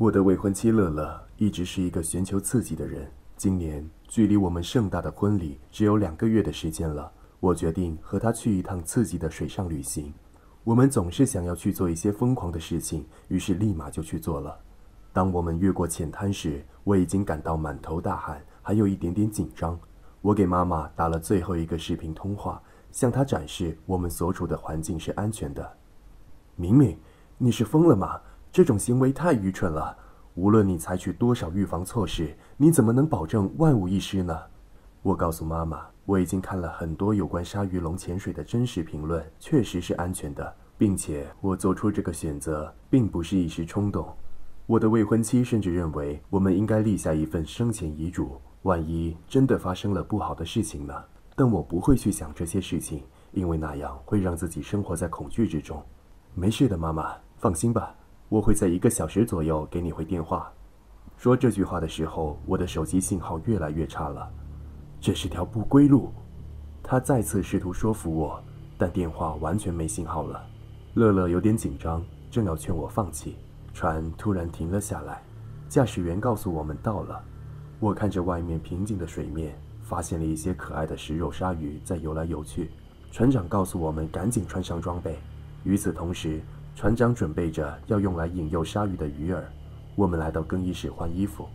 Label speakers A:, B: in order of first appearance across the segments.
A: 我的未婚妻乐乐一直是一个寻求刺激的人。今年距离我们盛大的婚礼只有两个月的时间了，我决定和她去一趟刺激的水上旅行。我们总是想要去做一些疯狂的事情，于是立马就去做了。当我们越过浅滩时，我已经感到满头大汗，还有一点点紧张。我给妈妈打了最后一个视频通话，向她展示我们所处的环境是安全的。明明，你是疯了吗？这种行为太愚蠢了。无论你采取多少预防措施，你怎么能保证万无一失呢？我告诉妈妈，我已经看了很多有关鲨鱼龙潜水的真实评论，确实是安全的，并且我做出这个选择并不是一时冲动。我的未婚妻甚至认为我们应该立下一份生前遗嘱，万一真的发生了不好的事情呢？但我不会去想这些事情，因为那样会让自己生活在恐惧之中。没事的，妈妈，放心吧。我会在一个小时左右给你回电话。说这句话的时候，我的手机信号越来越差了。这是条不归路。他再次试图说服我，但电话完全没信号了。乐乐有点紧张，正要劝我放弃，船突然停了下来。驾驶员告诉我们到了。我看着外面平静的水面，发现了一些可爱的食肉鲨鱼在游来游去。船长告诉我们赶紧穿上装备。与此同时。船长准备着要用来引诱鲨鱼的鱼饵，我们来到更衣室换衣服。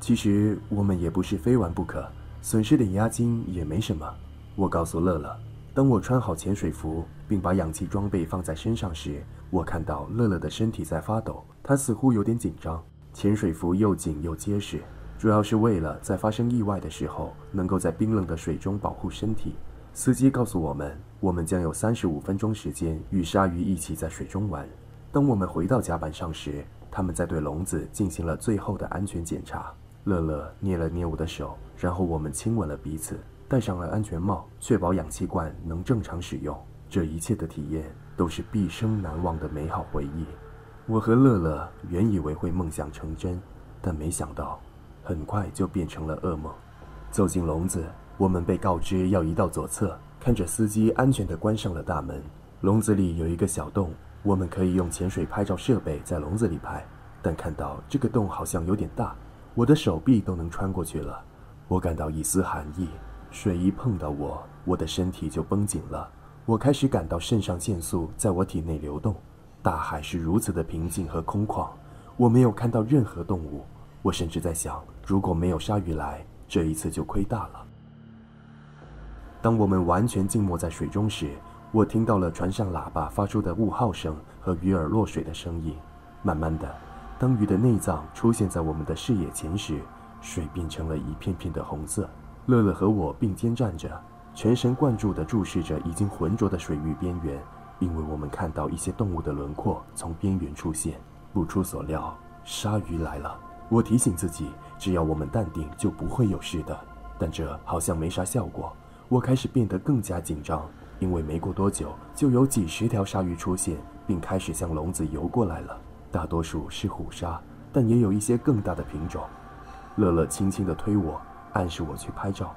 A: 其实我们也不是非玩不可，损失点押金也没什么。我告诉乐乐，当我穿好潜水服，并把氧气装备放在身上时，我看到乐乐的身体在发抖，他似乎有点紧张。潜水服又紧又结实，主要是为了在发生意外的时候，能够在冰冷的水中保护身体。司机告诉我们。我们将有三十五分钟时间与鲨鱼一起在水中玩。当我们回到甲板上时，他们在对笼子进行了最后的安全检查。乐乐捏了捏我的手，然后我们亲吻了彼此，戴上了安全帽，确保氧气罐能正常使用。这一切的体验都是毕生难忘的美好回忆。我和乐乐原以为会梦想成真，但没想到，很快就变成了噩梦。走进笼子，我们被告知要移到左侧。看着司机安全地关上了大门，笼子里有一个小洞，我们可以用潜水拍照设备在笼子里拍。但看到这个洞好像有点大，我的手臂都能穿过去了。我感到一丝寒意，水一碰到我，我的身体就绷紧了。我开始感到肾上腺素在我体内流动。大海是如此的平静和空旷，我没有看到任何动物。我甚至在想，如果没有鲨鱼来，这一次就亏大了。当我们完全浸没在水中时，我听到了船上喇叭发出的呜号声和鱼儿落水的声音。慢慢的，当鱼的内脏出现在我们的视野前时，水变成了一片片的红色。乐乐和我并肩站着，全神贯注地注视着已经浑浊的水域边缘，因为我们看到一些动物的轮廓从边缘出现。不出所料，鲨鱼来了。我提醒自己，只要我们淡定，就不会有事的。但这好像没啥效果。我开始变得更加紧张，因为没过多久就有几十条鲨鱼出现，并开始向笼子游过来了。大多数是虎鲨，但也有一些更大的品种。乐乐轻轻地推我，暗示我去拍照。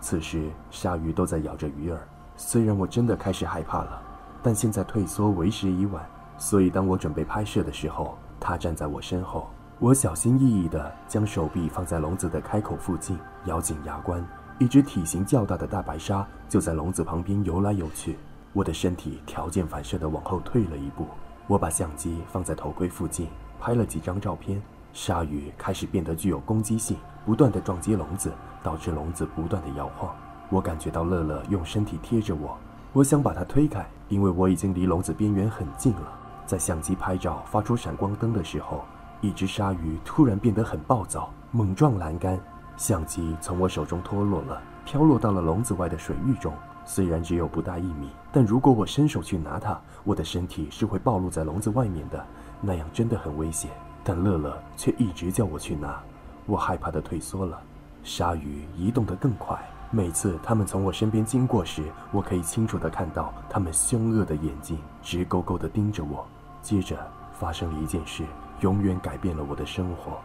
A: 此时，鲨鱼都在咬着鱼饵。虽然我真的开始害怕了，但现在退缩为时已晚。所以，当我准备拍摄的时候，他站在我身后。我小心翼翼地将手臂放在笼子的开口附近，咬紧牙关。一只体型较大的大白鲨就在笼子旁边游来游去，我的身体条件反射地往后退了一步。我把相机放在头盔附近，拍了几张照片。鲨鱼开始变得具有攻击性，不断地撞击笼子，导致笼子不断地摇晃。我感觉到乐乐用身体贴着我，我想把它推开，因为我已经离笼子边缘很近了。在相机拍照发出闪光灯的时候，一只鲨鱼突然变得很暴躁，猛撞栏杆。相机从我手中脱落了，飘落到了笼子外的水域中。虽然只有不大一米，但如果我伸手去拿它，我的身体是会暴露在笼子外面的，那样真的很危险。但乐乐却一直叫我去拿，我害怕的退缩了。鲨鱼移动得更快，每次它们从我身边经过时，我可以清楚地看到它们凶恶的眼睛直勾勾地盯着我。接着发生了一件事，永远改变了我的生活。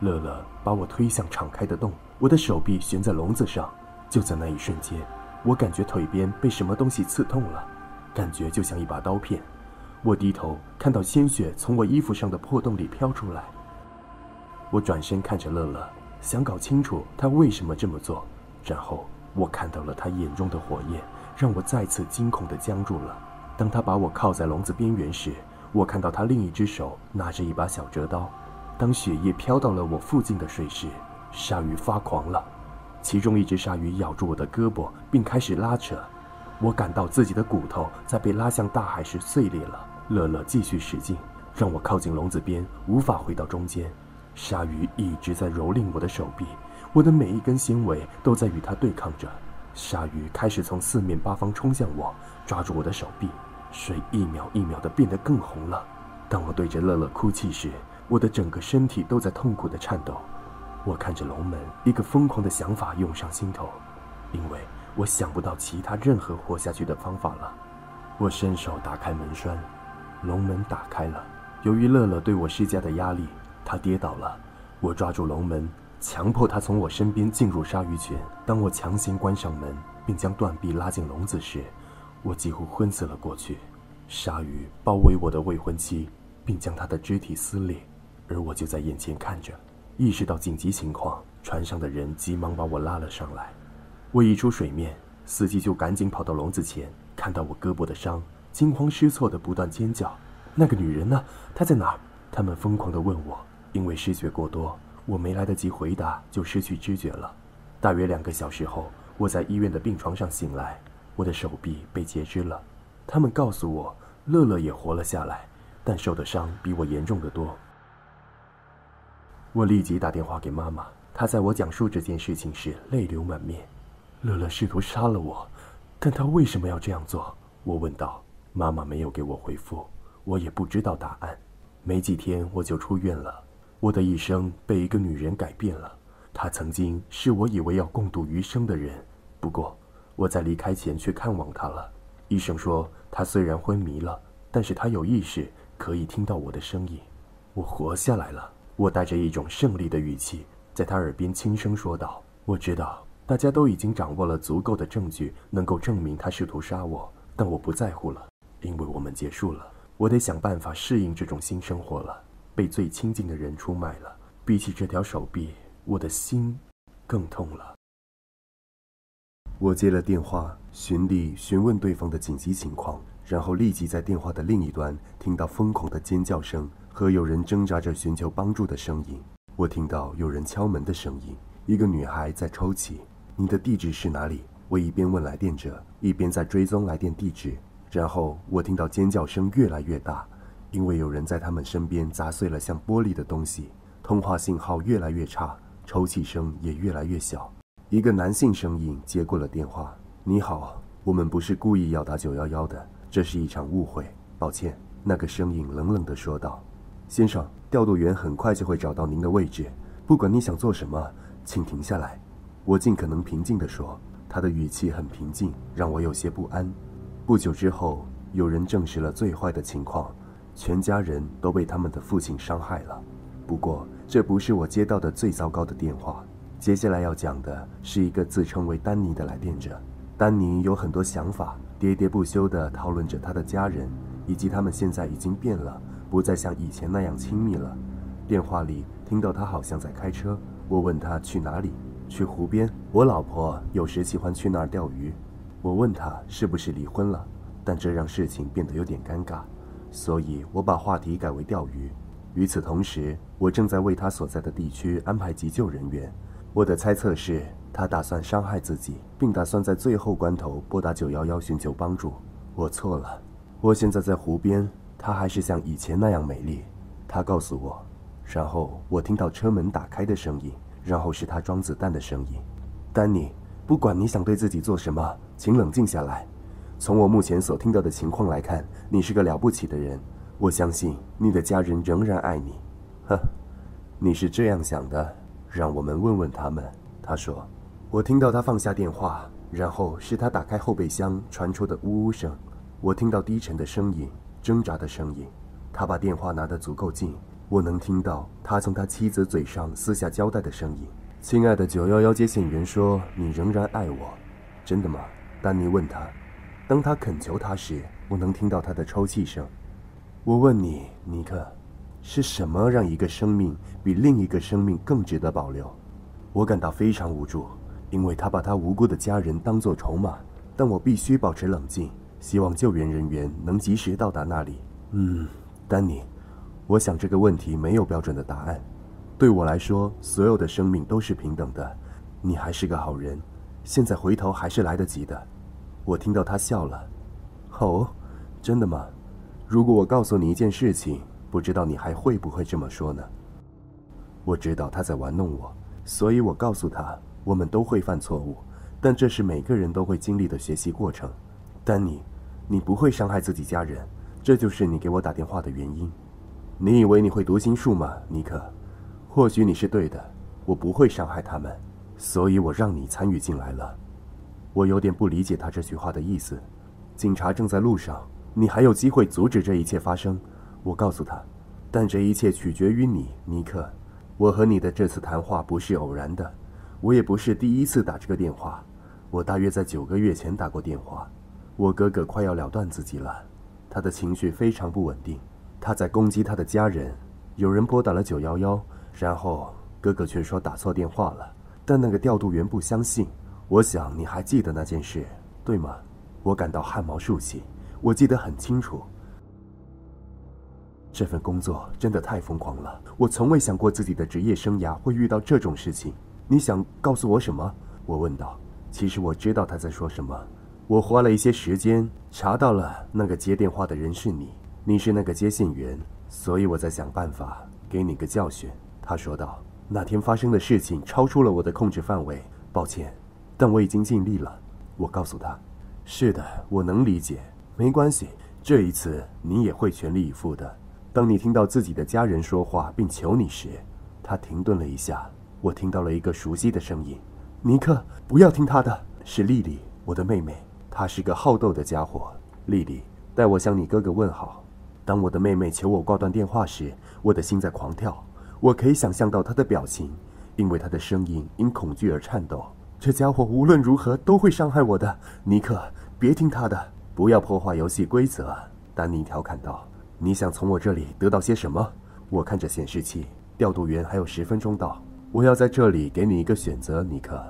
A: 乐乐把我推向敞开的洞，我的手臂悬在笼子上。就在那一瞬间，我感觉腿边被什么东西刺痛了，感觉就像一把刀片。我低头看到鲜血从我衣服上的破洞里飘出来。我转身看着乐乐，想搞清楚他为什么这么做。然后我看到了他眼中的火焰，让我再次惊恐地僵住了。当他把我靠在笼子边缘时，我看到他另一只手拿着一把小折刀。当血液飘到了我附近的水时，鲨鱼发狂了。其中一只鲨鱼咬住我的胳膊，并开始拉扯。我感到自己的骨头在被拉向大海时碎裂了。乐乐继续使劲，让我靠近笼子边，无法回到中间。鲨鱼一直在蹂躏我的手臂，我的每一根纤维都在与它对抗着。鲨鱼开始从四面八方冲向我，抓住我的手臂。水一秒一秒地变得更红了。当我对着乐乐哭泣时，我的整个身体都在痛苦地颤抖，我看着龙门，一个疯狂的想法涌上心头，因为我想不到其他任何活下去的方法了。我伸手打开门栓，龙门打开了。由于乐乐对我施加的压力，他跌倒了。我抓住龙门，强迫他从我身边进入鲨鱼群。当我强行关上门，并将断臂拉进笼子时，我几乎昏死了过去。鲨鱼包围我的未婚妻，并将她的肢体撕裂。而我就在眼前看着，意识到紧急情况，船上的人急忙把我拉了上来。我一出水面，司机就赶紧跑到笼子前，看到我胳膊的伤，惊慌失措的不断尖叫：“那个女人呢？她在哪儿？”他们疯狂地问我。因为失血过多，我没来得及回答，就失去知觉了。大约两个小时后，我在医院的病床上醒来，我的手臂被截肢了。他们告诉我，乐乐也活了下来，但受的伤比我严重的多。我立即打电话给妈妈，她在我讲述这件事情时泪流满面。乐乐试图杀了我，但他为什么要这样做？我问道。妈妈没有给我回复，我也不知道答案。没几天我就出院了，我的一生被一个女人改变了。她曾经是我以为要共度余生的人，不过我在离开前去看望她了。医生说她虽然昏迷了，但是她有意识，可以听到我的声音。我活下来了。我带着一种胜利的语气，在他耳边轻声说道：“我知道大家都已经掌握了足够的证据，能够证明他试图杀我，但我不在乎了，因为我们结束了。我得想办法适应这种新生活了。被最亲近的人出卖了，比起这条手臂，我的心更痛了。”我接了电话，循例询问对方的紧急情况，然后立即在电话的另一端听到疯狂的尖叫声。和有人挣扎着寻求帮助的声音，我听到有人敲门的声音，一个女孩在抽泣。你的地址是哪里？我一边问来电者，一边在追踪来电地址。然后我听到尖叫声越来越大，因为有人在他们身边砸碎了像玻璃的东西。通话信号越来越差，抽泣声也越来越小。一个男性声音接过了电话：“你好，我们不是故意要打九幺幺的，这是一场误会，抱歉。”那个声音冷冷地说道。先生，调度员很快就会找到您的位置。不管你想做什么，请停下来。我尽可能平静地说，他的语气很平静，让我有些不安。不久之后，有人证实了最坏的情况，全家人都被他们的父亲伤害了。不过，这不是我接到的最糟糕的电话。接下来要讲的是一个自称为丹尼的来电者。丹尼有很多想法，喋喋不休地讨论着他的家人以及他们现在已经变了。不再像以前那样亲密了。电话里听到他好像在开车，我问他去哪里？去湖边。我老婆有时喜欢去那儿钓鱼。我问他是不是离婚了？但这让事情变得有点尴尬，所以我把话题改为钓鱼。与此同时，我正在为他所在的地区安排急救人员。我的猜测是他打算伤害自己，并打算在最后关头拨打九幺幺寻求帮助。我错了，我现在在湖边。她还是像以前那样美丽。她告诉我，然后我听到车门打开的声音，然后是她装子弹的声音。丹尼，不管你想对自己做什么，请冷静下来。从我目前所听到的情况来看，你是个了不起的人。我相信你的家人仍然爱你。哼，你是这样想的？让我们问问他们。他说，我听到他放下电话，然后是他打开后备箱传出的呜呜声。我听到低沉的声音。挣扎的声音，他把电话拿得足够近，我能听到他从他妻子嘴上撕下胶带的声音。亲爱的九幺幺接线员说：“你仍然爱我，真的吗？”丹尼问他。当他恳求他时，我能听到他的抽泣声。我问你，尼克，是什么让一个生命比另一个生命更值得保留？我感到非常无助，因为他把他无辜的家人当作筹码，但我必须保持冷静。希望救援人员能及时到达那里。嗯，丹尼，我想这个问题没有标准的答案。对我来说，所有的生命都是平等的。你还是个好人，现在回头还是来得及的。我听到他笑了。哦，真的吗？如果我告诉你一件事情，不知道你还会不会这么说呢？我知道他在玩弄我，所以我告诉他，我们都会犯错误，但这是每个人都会经历的学习过程。丹尼。你不会伤害自己家人，这就是你给我打电话的原因。你以为你会读心术吗，尼克？或许你是对的，我不会伤害他们，所以我让你参与进来了。我有点不理解他这句话的意思。警察正在路上，你还有机会阻止这一切发生。我告诉他，但这一切取决于你，尼克。我和你的这次谈话不是偶然的，我也不是第一次打这个电话。我大约在九个月前打过电话。我哥哥快要了断自己了，他的情绪非常不稳定，他在攻击他的家人。有人拨打了九幺幺，然后哥哥却说打错电话了。但那个调度员不相信。我想你还记得那件事，对吗？我感到汗毛竖起，我记得很清楚。这份工作真的太疯狂了，我从未想过自己的职业生涯会遇到这种事情。你想告诉我什么？我问道。其实我知道他在说什么。我花了一些时间查到了那个接电话的人是你，你是那个接线员，所以我在想办法给你个教训。”他说道。那天发生的事情超出了我的控制范围，抱歉，但我已经尽力了。我告诉他：“是的，我能理解，没关系。这一次你也会全力以赴的。”当你听到自己的家人说话并求你时，他停顿了一下。我听到了一个熟悉的声音：“尼克，不要听他的，是丽丽，我的妹妹。”他是个好斗的家伙，丽丽。代我向你哥哥问好。当我的妹妹求我挂断电话时，我的心在狂跳。我可以想象到她的表情，因为她的声音因恐惧而颤抖。这家伙无论如何都会伤害我的。尼克，别听他的，不要破坏游戏规则。丹尼调侃道：“你想从我这里得到些什么？”我看着显示器，调度员还有十分钟到。我要在这里给你一个选择，尼克。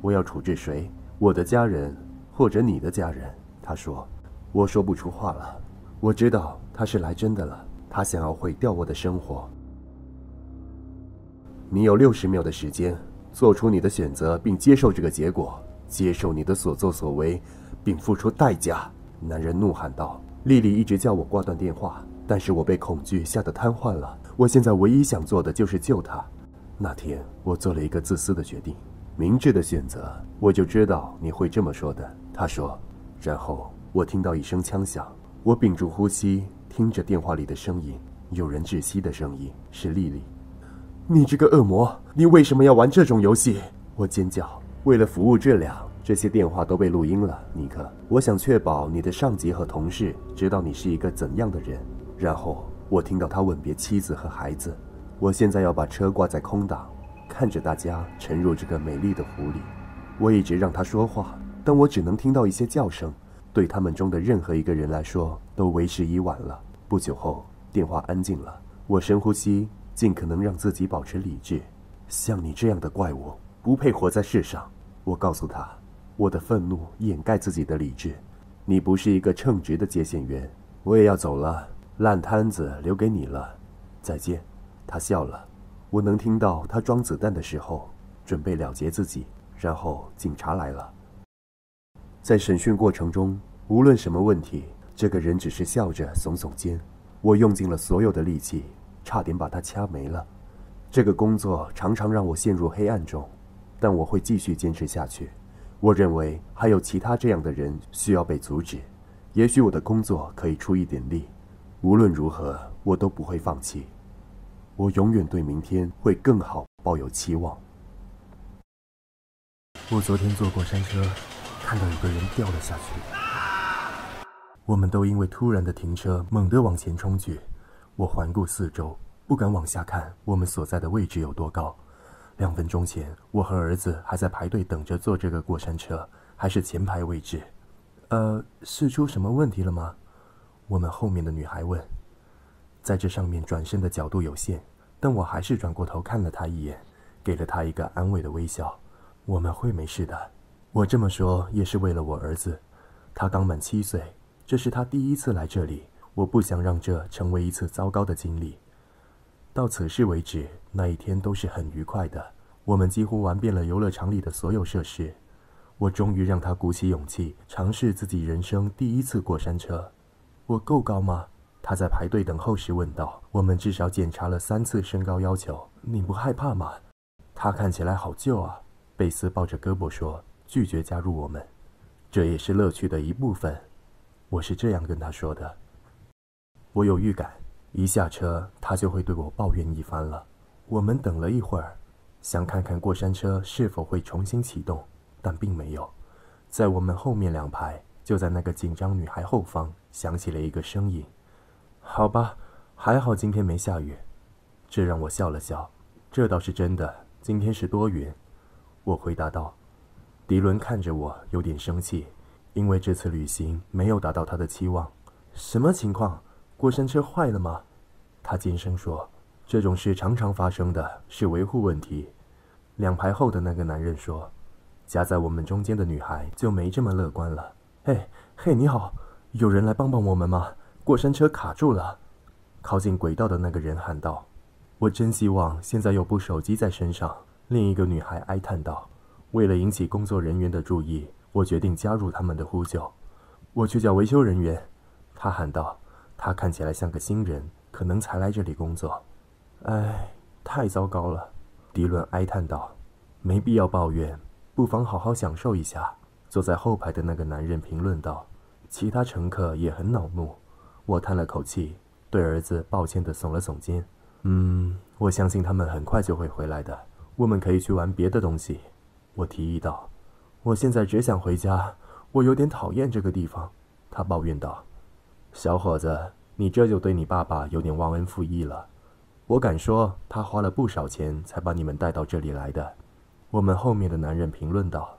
A: 我要处置谁？我的家人。或者你的家人，他说，我说不出话了，我知道他是来真的了，他想要毁掉我的生活。你有六十秒的时间做出你的选择，并接受这个结果，接受你的所作所为，并付出代价。男人怒喊道：“丽丽一直叫我挂断电话，但是我被恐惧吓得瘫痪了。我现在唯一想做的就是救她。那天我做了一个自私的决定，明智的选择。我就知道你会这么说的。”他说，然后我听到一声枪响，我屏住呼吸，听着电话里的声音，有人窒息的声音，是丽丽。你这个恶魔，你为什么要玩这种游戏？我尖叫。为了服务质量，这些电话都被录音了，尼克。我想确保你的上级和同事知道你是一个怎样的人。然后我听到他吻别妻子和孩子。我现在要把车挂在空档，看着大家沉入这个美丽的湖里。我一直让他说话。但我只能听到一些叫声，对他们中的任何一个人来说，都为时已晚了。不久后，电话安静了。我深呼吸，尽可能让自己保持理智。像你这样的怪物，不配活在世上。我告诉他，我的愤怒掩盖自己的理智。你不是一个称职的接线员。我也要走了，烂摊子留给你了。再见。他笑了。我能听到他装子弹的时候，准备了结自己。然后警察来了。在审讯过程中，无论什么问题，这个人只是笑着耸耸肩。我用尽了所有的力气，差点把他掐没了。这个工作常常让我陷入黑暗中，但我会继续坚持下去。我认为还有其他这样的人需要被阻止。也许我的工作可以出一点力。无论如何，我都不会放弃。我永远对明天会更好抱有期望。我昨天坐过山车。看到有个人掉了下去，我们都因为突然的停车猛地往前冲去。我环顾四周，不敢往下看，我们所在的位置有多高？两分钟前，我和儿子还在排队等着坐这个过山车，还是前排位置。呃，是出什么问题了吗？我们后面的女孩问。在这上面转身的角度有限，但我还是转过头看了她一眼，给了她一个安慰的微笑。我们会没事的。我这么说也是为了我儿子，他刚满七岁，这是他第一次来这里。我不想让这成为一次糟糕的经历。到此事为止，那一天都是很愉快的。我们几乎玩遍了游乐场里的所有设施。我终于让他鼓起勇气，尝试自己人生第一次过山车。我够高吗？他在排队等候时问道。我们至少检查了三次身高要求。你不害怕吗？他看起来好旧啊，贝斯抱着胳膊说。拒绝加入我们，这也是乐趣的一部分。我是这样跟他说的。我有预感，一下车他就会对我抱怨一番了。我们等了一会儿，想看看过山车是否会重新启动，但并没有。在我们后面两排，就在那个紧张女孩后方，响起了一个声音。好吧，还好今天没下雨，这让我笑了笑。这倒是真的，今天是多云。我回答道。迪伦看着我，有点生气，因为这次旅行没有达到他的期望。什么情况？过山车坏了吗？他尖声说。这种事常常发生的是维护问题。两排后的那个男人说：“夹在我们中间的女孩就没这么乐观了。”嘿，嘿，你好，有人来帮帮我们吗？过山车卡住了。靠近轨道的那个人喊道：“我真希望现在有部手机在身上。”另一个女孩哀叹道。为了引起工作人员的注意，我决定加入他们的呼救。我去叫维修人员，他喊道：“他看起来像个新人，可能才来这里工作。”哎，太糟糕了，迪伦哀叹道。“没必要抱怨，不妨好好享受一下。”坐在后排的那个男人评论道。其他乘客也很恼怒。我叹了口气，对儿子抱歉地耸了耸肩。“嗯，我相信他们很快就会回来的。我们可以去玩别的东西。”我提议道：“我现在只想回家，我有点讨厌这个地方。”他抱怨道：“小伙子，你这就对你爸爸有点忘恩负义了。我敢说，他花了不少钱才把你们带到这里来的。”我们后面的男人评论道：“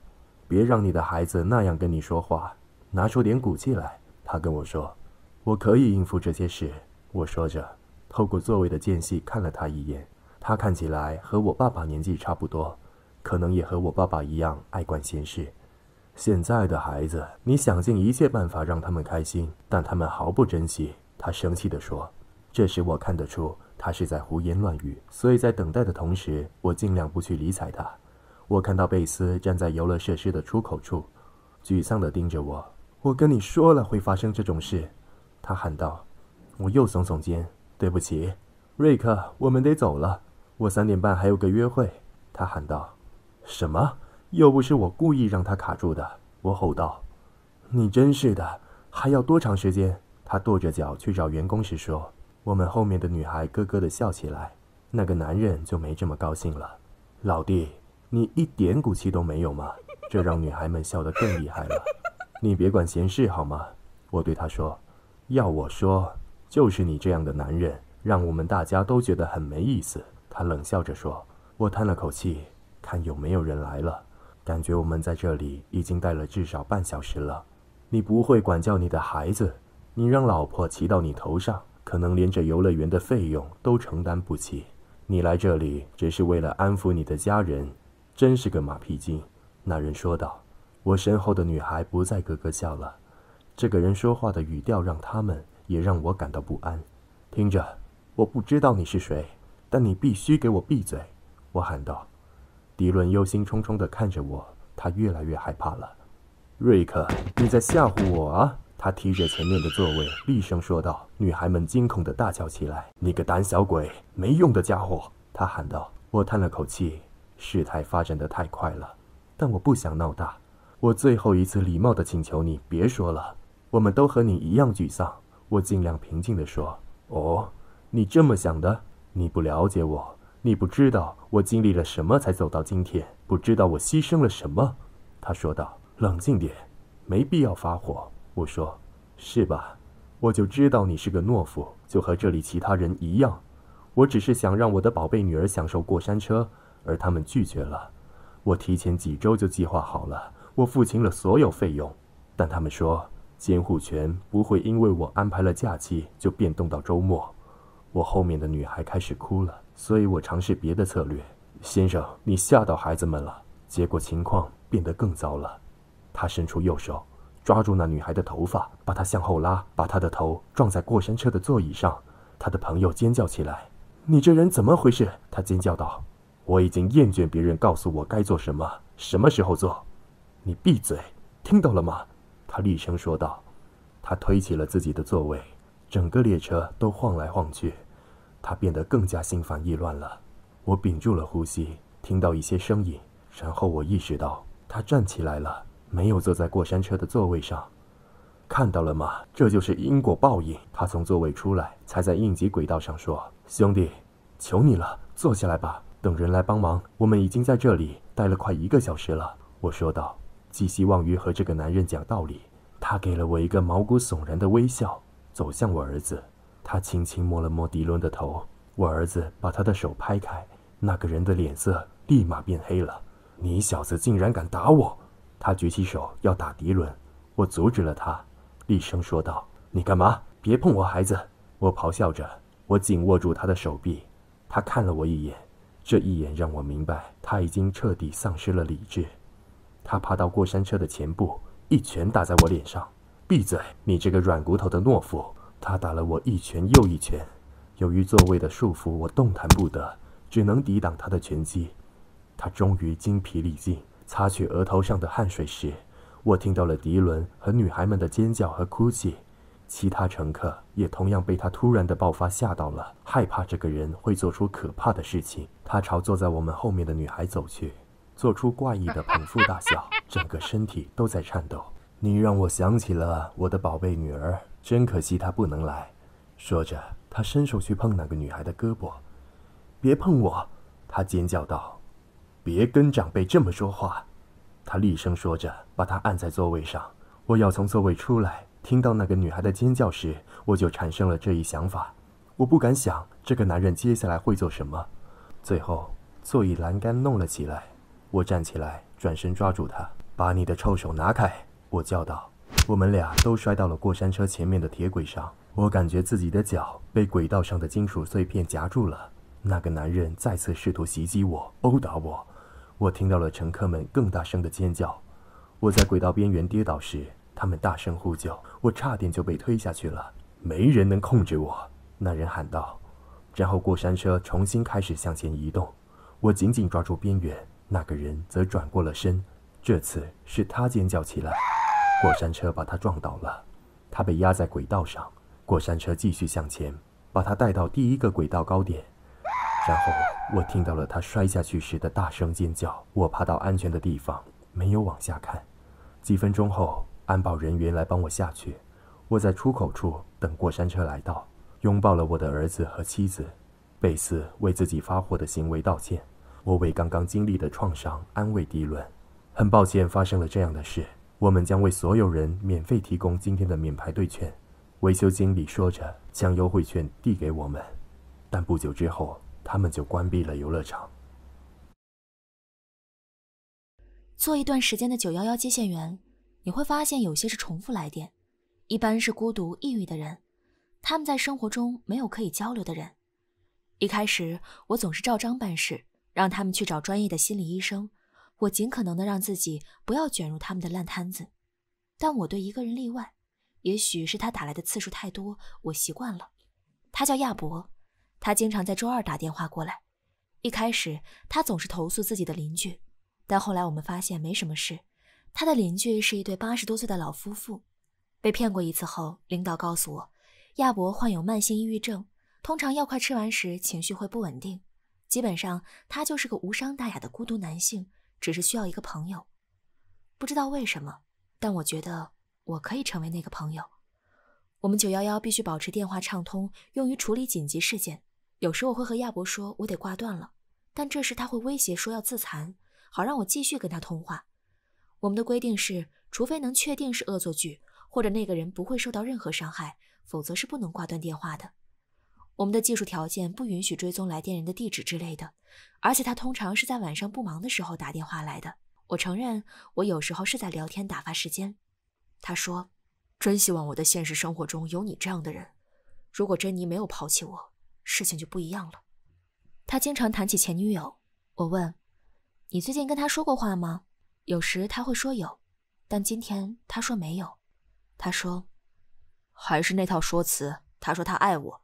A: 别让你的孩子那样跟你说话，拿出点骨气来。”他跟我说：“我可以应付这些事。”我说着，透过座位的间隙看了他一眼，他看起来和我爸爸年纪差不多。可能也和我爸爸一样爱管闲事。现在的孩子，你想尽一切办法让他们开心，但他们毫不珍惜。他生气地说：“这时我看得出他是在胡言乱语，所以在等待的同时，我尽量不去理睬他。”我看到贝斯站在游乐设施的出口处，沮丧地盯着我。“我跟你说了会发生这种事！”他喊道。我又耸耸肩：“对不起，瑞克，我们得走了。我三点半还有个约会。”他喊道。什么？又不是我故意让他卡住的！我吼道：“你真是的！还要多长时间？”他跺着脚去找员工时说。我们后面的女孩咯咯地笑起来，那个男人就没这么高兴了。老弟，你一点骨气都没有吗？这让女孩们笑得更厉害了。你别管闲事好吗？我对他说。要我说，就是你这样的男人，让我们大家都觉得很没意思。他冷笑着说。我叹了口气。看有没有人来了，感觉我们在这里已经待了至少半小时了。你不会管教你的孩子，你让老婆骑到你头上，可能连这游乐园的费用都承担不起。你来这里只是为了安抚你的家人，真是个马屁精。”那人说道。我身后的女孩不再咯咯笑了。这个人说话的语调让他们也让我感到不安。听着，我不知道你是谁，但你必须给我闭嘴！”我喊道。迪伦忧心忡忡地看着我，他越来越害怕了。瑞克，你在吓唬我啊！他踢着前面的座位，厉声说道。女孩们惊恐地大叫起来。你个胆小鬼，没用的家伙！他喊道。我叹了口气，事态发展得太快了，但我不想闹大。我最后一次礼貌地请求你别说了。我们都和你一样沮丧。我尽量平静地说。哦，你这么想的？你不了解我。你不知道我经历了什么才走到今天，不知道我牺牲了什么，他说道。冷静点，没必要发火，我说。是吧？我就知道你是个懦夫，就和这里其他人一样。我只是想让我的宝贝女儿享受过山车，而他们拒绝了。我提前几周就计划好了，我付清了所有费用，但他们说监护权不会因为我安排了假期就变动到周末。我后面的女孩开始哭了。所以我尝试别的策略，先生，你吓到孩子们了，结果情况变得更糟了。他伸出右手，抓住那女孩的头发，把她向后拉，把她的头撞在过山车的座椅上。他的朋友尖叫起来：“你这人怎么回事？”他尖叫道：“我已经厌倦别人告诉我该做什么，什么时候做。你闭嘴，听到了吗？”他厉声说道。他推起了自己的座位，整个列车都晃来晃去。他变得更加心烦意乱了。我屏住了呼吸，听到一些声音，然后我意识到他站起来了，没有坐在过山车的座位上。看到了吗？这就是因果报应。他从座位出来，才在应急轨道上，说：“兄弟，求你了，坐下来吧，等人来帮忙。我们已经在这里待了快一个小时了。”我说道，寄希望于和这个男人讲道理。他给了我一个毛骨悚然的微笑，走向我儿子。他轻轻摸了摸迪伦的头，我儿子把他的手拍开，那个人的脸色立马变黑了。你小子竟然敢打我！他举起手要打迪伦，我阻止了他，厉声说道：“你干嘛？别碰我孩子！”我咆哮着，我紧握住他的手臂。他看了我一眼，这一眼让我明白他已经彻底丧失了理智。他爬到过山车的前部，一拳打在我脸上。闭嘴！你这个软骨头的懦夫！他打了我一拳又一拳，由于座位的束缚，我动弹不得，只能抵挡他的拳击。他终于精疲力尽，擦去额头上的汗水时，我听到了迪伦和女孩们的尖叫和哭泣。其他乘客也同样被他突然的爆发吓到了，害怕这个人会做出可怕的事情。他朝坐在我们后面的女孩走去，做出怪异的捧腹大笑，整个身体都在颤抖。你让我想起了我的宝贝女儿。真可惜，他不能来。说着，他伸手去碰那个女孩的胳膊，“别碰我！”他尖叫道，“别跟长辈这么说话！”他厉声说着，把她按在座位上。我要从座位出来。听到那个女孩的尖叫时，我就产生了这一想法。我不敢想这个男人接下来会做什么。最后，座椅栏杆弄了起来。我站起来，转身抓住他，把你的臭手拿开！我叫道。我们俩都摔到了过山车前面的铁轨上。我感觉自己的脚被轨道上的金属碎片夹住了。那个男人再次试图袭击我，殴打我。我听到了乘客们更大声的尖叫。我在轨道边缘跌倒时，他们大声呼救。我差点就被推下去了。没人能控制我，那人喊道。然后过山车重新开始向前移动。我紧紧抓住边缘，那个人则转过了身。这次是他尖叫起来。过山车把他撞倒了，他被压在轨道上。过山车继续向前，把他带到第一个轨道高点，然后我听到了他摔下去时的大声尖叫。我爬到安全的地方，没有往下看。几分钟后，安保人员来帮我下去。我在出口处等过山车来到，拥抱了我的儿子和妻子。贝斯为自己发火的行为道歉。我为刚刚经历的创伤安慰迪伦。很抱歉发生了这样的事。我们将为所有人免费提供今天的免排队券。”维修经理说着，将优惠券递给我们。但不久之后，他们就关闭了游乐场。
B: 做一段时间的911接线员，你会发现有些是重复来电，一般是孤独、抑郁的人，他们在生活中没有可以交流的人。一开始，我总是照章办事，让他们去找专业的心理医生。我尽可能的让自己不要卷入他们的烂摊子，但我对一个人例外。也许是他打来的次数太多，我习惯了。他叫亚伯，他经常在周二打电话过来。一开始他总是投诉自己的邻居，但后来我们发现没什么事。他的邻居是一对八十多岁的老夫妇。被骗过一次后，领导告诉我，亚伯患有慢性抑郁症，通常药快吃完时情绪会不稳定。基本上他就是个无伤大雅的孤独男性。只是需要一个朋友，不知道为什么，但我觉得我可以成为那个朋友。我们九幺幺必须保持电话畅通，用于处理紧急事件。有时我会和亚伯说我得挂断了，但这时他会威胁说要自残，好让我继续跟他通话。我们的规定是，除非能确定是恶作剧，或者那个人不会受到任何伤害，否则是不能挂断电话的。我们的技术条件不允许追踪来电人的地址之类的。而且他通常是在晚上不忙的时候打电话来的。我承认，我有时候是在聊天打发时间。他说：“真希望我的现实生活中有你这样的人。如果珍妮没有抛弃我，事情就不一样了。”他经常谈起前女友。我问：“你最近跟他说过话吗？”有时他会说有，但今天他说没有。他说：“还是那套说辞。他说他爱我，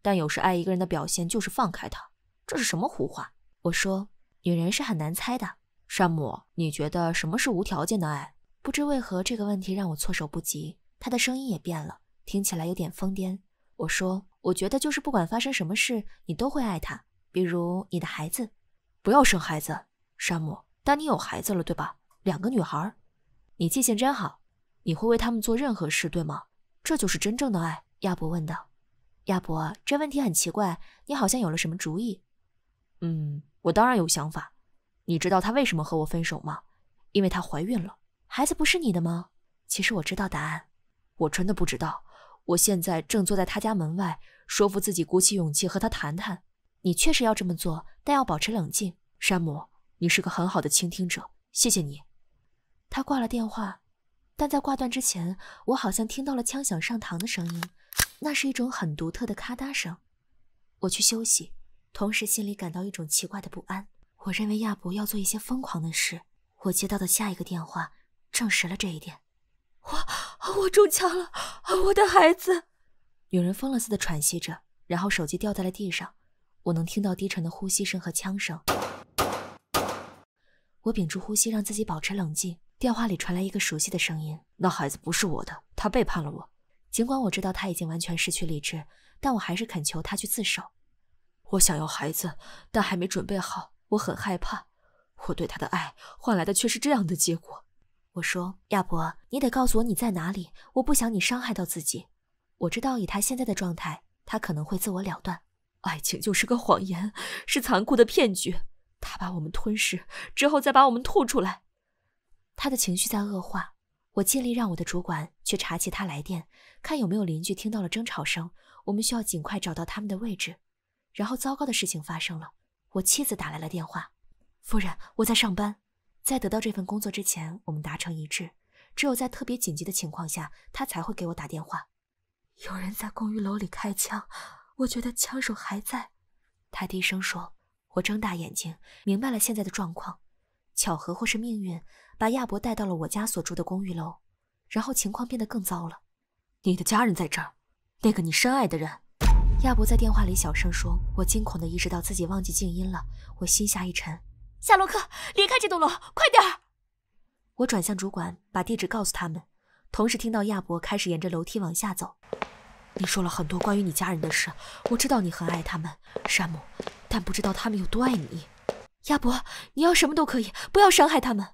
B: 但有时爱一个人的表现就是放开他。这是什么胡话？”我说，女人是很难猜的。山姆，你觉得什么是无条件的爱？不知为何这个问题让我措手不及。他的声音也变了，听起来有点疯癫。我说，我觉得就是不管发生什么事，你都会爱他。比如你的孩子，不要生孩子，山姆。当你有孩子了，对吧？两个女孩，你记性真好。你会为他们做任何事，对吗？这就是真正的爱。亚伯问道。亚伯，这问题很奇怪。你好像有了什么主意。嗯。我当然有想法，你知道她为什么和我分手吗？因为她怀孕了，孩子不是你的吗？其实我知道答案，我真的不知道。我现在正坐在他家门外，说服自己鼓起勇气和他谈谈。你确实要这么做，但要保持冷静，山姆，你是个很好的倾听者，谢谢你。他挂了电话，但在挂断之前，我好像听到了枪响上膛的声音，那是一种很独特的咔嗒声。我去休息。同时，心里感到一种奇怪的不安。我认为亚伯要做一些疯狂的事。我接到的下一个电话证实了这一点。我我中枪了，我的孩子！女人疯了似的喘息着，然后手机掉在了地上。我能听到低沉的呼吸声和枪声。我屏住呼吸，让自己保持冷静。电话里传来一个熟悉的声音：“那孩子不是我的，他背叛了我。尽管我知道他已经完全失去理智，但我还是恳求他去自首。”我想要孩子，但还没准备好。我很害怕，我对他的爱换来的却是这样的结果。我说：“亚伯，你得告诉我你在哪里。我不想你伤害到自己。我知道以他现在的状态，他可能会自我了断。爱情就是个谎言，是残酷的骗局。他把我们吞噬之后，再把我们吐出来。他的情绪在恶化，我尽力让我的主管去查其他来电，看有没有邻居听到了争吵声。我们需要尽快找到他们的位置。”然后糟糕的事情发生了，我妻子打来了电话。夫人，我在上班。在得到这份工作之前，我们达成一致，只有在特别紧急的情况下，她才会给我打电话。有人在公寓楼里开枪，我觉得枪手还在。他低声说，我睁大眼睛，明白了现在的状况。巧合或是命运，把亚伯带到了我家所住的公寓楼。然后情况变得更糟了。你的家人在这儿，那个你深爱的人。亚伯在电话里小声说：“我惊恐地意识到自己忘记静音了，我心下一沉。”夏洛克，离开这栋楼，快点儿！我转向主管，把地址告诉他们，同时听到亚伯开始沿着楼梯往下走。你说了很多关于你家人的事，我知道你很爱他们，山姆，但不知道他们有多爱你。亚伯，你要什么都可以，不要伤害他们。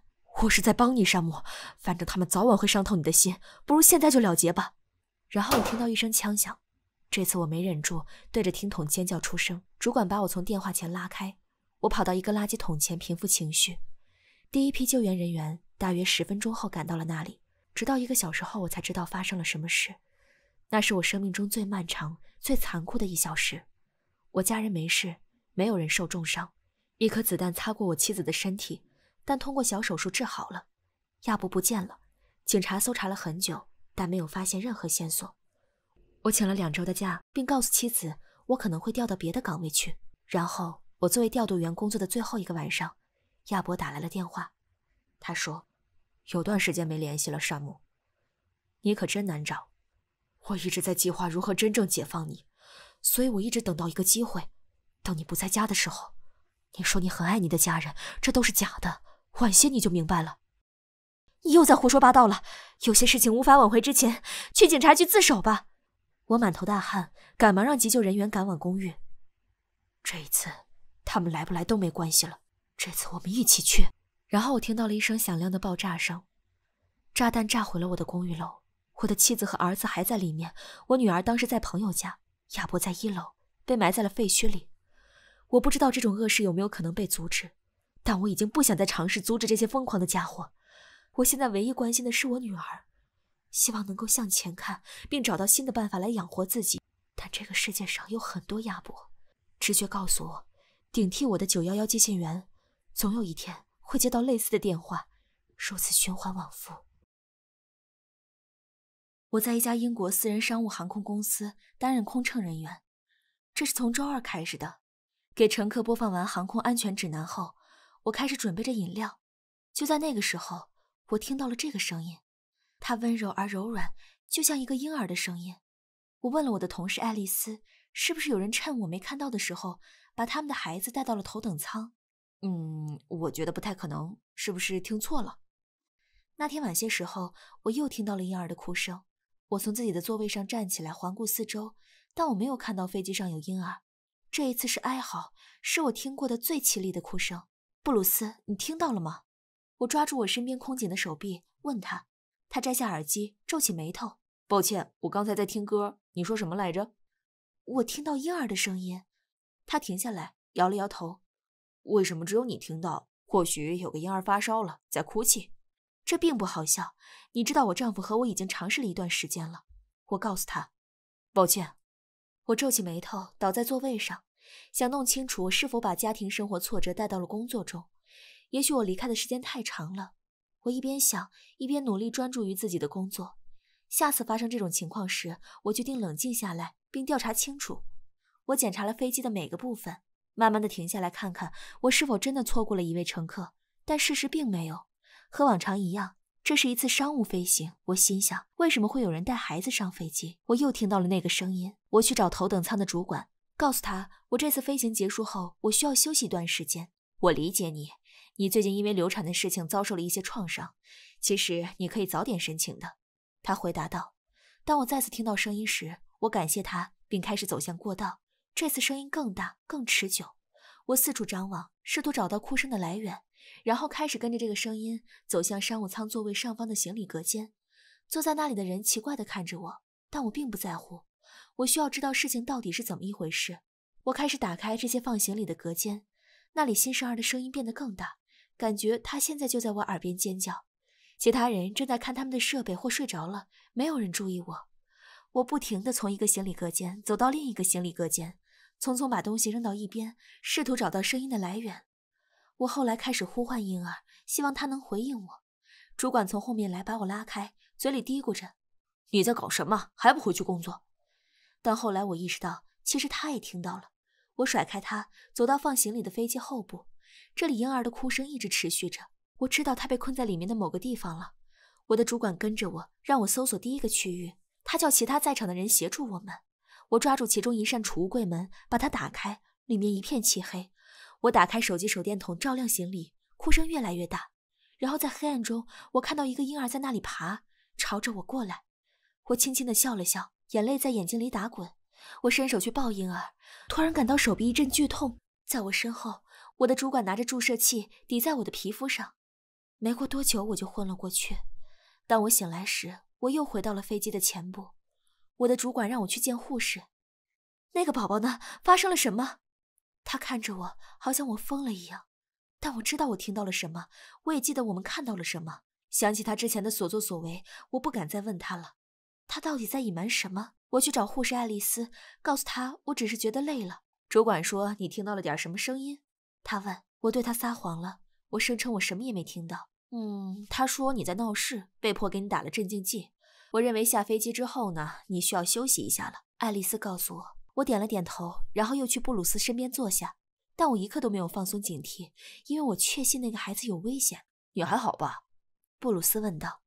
B: 我是在帮你，山姆，反正他们早晚会伤透你的心，不如现在就了结吧。然后我听到一声枪响。这次我没忍住，对着听筒尖叫出声。主管把我从电话前拉开，我跑到一个垃圾桶前平复情绪。第一批救援人员大约十分钟后赶到了那里。直到一个小时后，我才知道发生了什么事。那是我生命中最漫长、最残酷的一小时。我家人没事，没有人受重伤。一颗子弹擦过我妻子的身体，但通过小手术治好了。亚伯不见了，警察搜查了很久，但没有发现任何线索。我请了两周的假，并告诉妻子我可能会调到别的岗位去。然后我作为调度员工作的最后一个晚上，亚伯打来了电话。他说：“有段时间没联系了，山姆，你可真难找。我一直在计划如何真正解放你，所以我一直等到一个机会，等你不在家的时候。你说你很爱你的家人，这都是假的。晚些你就明白了。你又在胡说八道了。有些事情无法挽回之前，去警察局自首吧。”我满头大汗，赶忙让急救人员赶往公寓。这一次，他们来不来都没关系了。这次我们一起去。然后我听到了一声响亮的爆炸声，炸弹炸毁了我的公寓楼。我的妻子和儿子还在里面，我女儿当时在朋友家，亚伯在一楼被埋在了废墟里。我不知道这种恶事有没有可能被阻止，但我已经不想再尝试阻止这些疯狂的家伙。我现在唯一关心的是我女儿。希望能够向前看，并找到新的办法来养活自己。但这个世界上有很多鸭脖，直觉告诉我，顶替我的911接线员，总有一天会接到类似的电话，如此循环往复。我在一家英国私人商务航空公司担任空乘人员，这是从周二开始的。给乘客播放完航空安全指南后，我开始准备着饮料。就在那个时候，我听到了这个声音。他温柔而柔软，就像一个婴儿的声音。我问了我的同事爱丽丝：“是不是有人趁我没看到的时候，把他们的孩子带到了头等舱？”嗯，我觉得不太可能，是不是听错了？那天晚些时候，我又听到了婴儿的哭声。我从自己的座位上站起来，环顾四周，但我没有看到飞机上有婴儿。这一次是哀嚎，是我听过的最凄厉的哭声。布鲁斯，你听到了吗？我抓住我身边空姐的手臂，问她。他摘下耳机，皱起眉头。抱歉，我刚才在听歌。你说什么来着？我听到婴儿的声音。他停下来，摇了摇头。为什么只有你听到？或许有个婴儿发烧了，在哭泣。这并不好笑。你知道，我丈夫和我已经尝试了一段时间了。我告诉他，抱歉。我皱起眉头，倒在座位上，想弄清楚是否把家庭生活挫折带到了工作中。也许我离开的时间太长了。我一边想，一边努力专注于自己的工作。下次发生这种情况时，我决定冷静下来并调查清楚。我检查了飞机的每个部分，慢慢的停下来看看我是否真的错过了一位乘客。但事实并没有，和往常一样，这是一次商务飞行。我心想，为什么会有人带孩子上飞机？我又听到了那个声音。我去找头等舱的主管，告诉他我这次飞行结束后，我需要休息一段时间。我理解你。你最近因为流产的事情遭受了一些创伤，其实你可以早点申请的。”他回答道。当我再次听到声音时，我感谢他，并开始走向过道。这次声音更大、更持久。我四处张望，试图找到哭声的来源，然后开始跟着这个声音走向商务舱座位上方的行李隔间。坐在那里的人奇怪地看着我，但我并不在乎。我需要知道事情到底是怎么一回事。我开始打开这些放行李的隔间。那里新生儿的声音变得更大，感觉他现在就在我耳边尖叫。其他人正在看他们的设备或睡着了，没有人注意我。我不停地从一个行李隔间走到另一个行李隔间，匆匆把东西扔到一边，试图找到声音的来源。我后来开始呼唤婴儿，希望他能回应我。主管从后面来把我拉开，嘴里嘀咕着：“你在搞什么？还不回去工作？”但后来我意识到，其实他也听到了。我甩开他，走到放行李的飞机后部，这里婴儿的哭声一直持续着。我知道他被困在里面的某个地方了。我的主管跟着我，让我搜索第一个区域。他叫其他在场的人协助我们。我抓住其中一扇储物柜门，把它打开，里面一片漆黑。我打开手机手电筒，照亮行李，哭声越来越大。然后在黑暗中，我看到一个婴儿在那里爬，朝着我过来。我轻轻地笑了笑，眼泪在眼睛里打滚。我伸手去抱婴儿，突然感到手臂一阵剧痛。在我身后，我的主管拿着注射器抵在我的皮肤上。没过多久，我就昏了过去。当我醒来时，我又回到了飞机的前部。我的主管让我去见护士。那个宝宝呢？发生了什么？他看着我，好像我疯了一样。但我知道我听到了什么，我也记得我们看到了什么。想起他之前的所作所为，我不敢再问他了。他到底在隐瞒什么？我去找护士爱丽丝，告诉她我只是觉得累了。主管说你听到了点什么声音？他问我，对他撒谎了。我声称我什么也没听到。嗯，他说你在闹事，被迫给你打了镇静剂。我认为下飞机之后呢，你需要休息一下了。爱丽丝告诉我，我点了点头，然后又去布鲁斯身边坐下。但我一刻都没有放松警惕，因为我确信那个孩子有危险。你还好吧？布鲁斯问道。